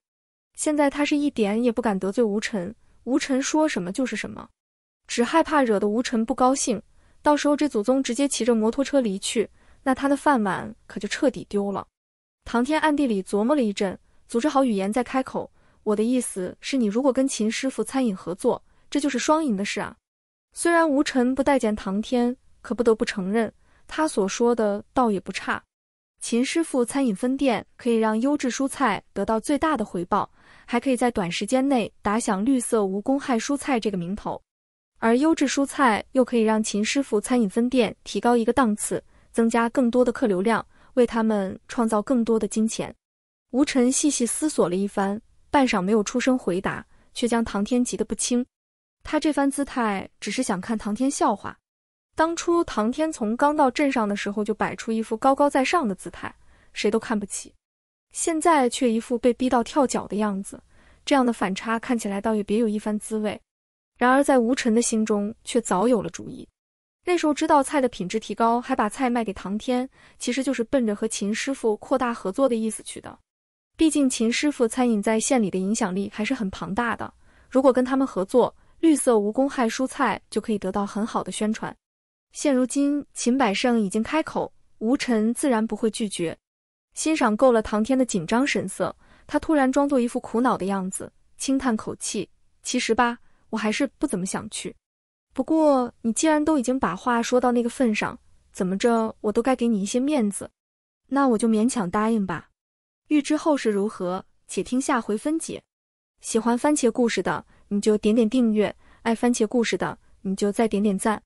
现在他是一点也不敢得罪吴晨，吴晨说什么就是什么，只害怕惹得吴晨不高兴，到时候这祖宗直接骑着摩托车离去，那他的饭碗可就彻底丢了。唐天暗地里琢磨了一阵，组织好语言再开口，我的意思是，你如果跟秦师傅餐饮合作，这就是双赢的事啊。虽然吴晨不待见唐天，可不得不承认。他所说的倒也不差，秦师傅餐饮分店可以让优质蔬菜得到最大的回报，还可以在短时间内打响绿色无公害蔬菜这个名头，而优质蔬菜又可以让秦师傅餐饮分店提高一个档次，增加更多的客流量，为他们创造更多的金钱。吴晨细细思索了一番，半晌没有出声回答，却将唐天急得不轻。他这番姿态，只是想看唐天笑话。当初唐天从刚到镇上的时候，就摆出一副高高在上的姿态，谁都看不起。现在却一副被逼到跳脚的样子，这样的反差看起来倒也别有一番滋味。然而在吴晨的心中却早有了主意。那时候知道菜的品质提高，还把菜卖给唐天，其实就是奔着和秦师傅扩大合作的意思去的。毕竟秦师傅餐饮在县里的影响力还是很庞大的，如果跟他们合作，绿色无公害蔬菜就可以得到很好的宣传。现如今，秦百胜已经开口，吴晨自然不会拒绝。欣赏够了唐天的紧张神色，他突然装作一副苦恼的样子，轻叹口气：“其实吧，我还是不怎么想去。不过你既然都已经把话说到那个份上，怎么着我都该给你一些面子。那我就勉强答应吧。”欲知后事如何，且听下回分解。喜欢番茄故事的，你就点点订阅；爱番茄故事的，你就再点点赞。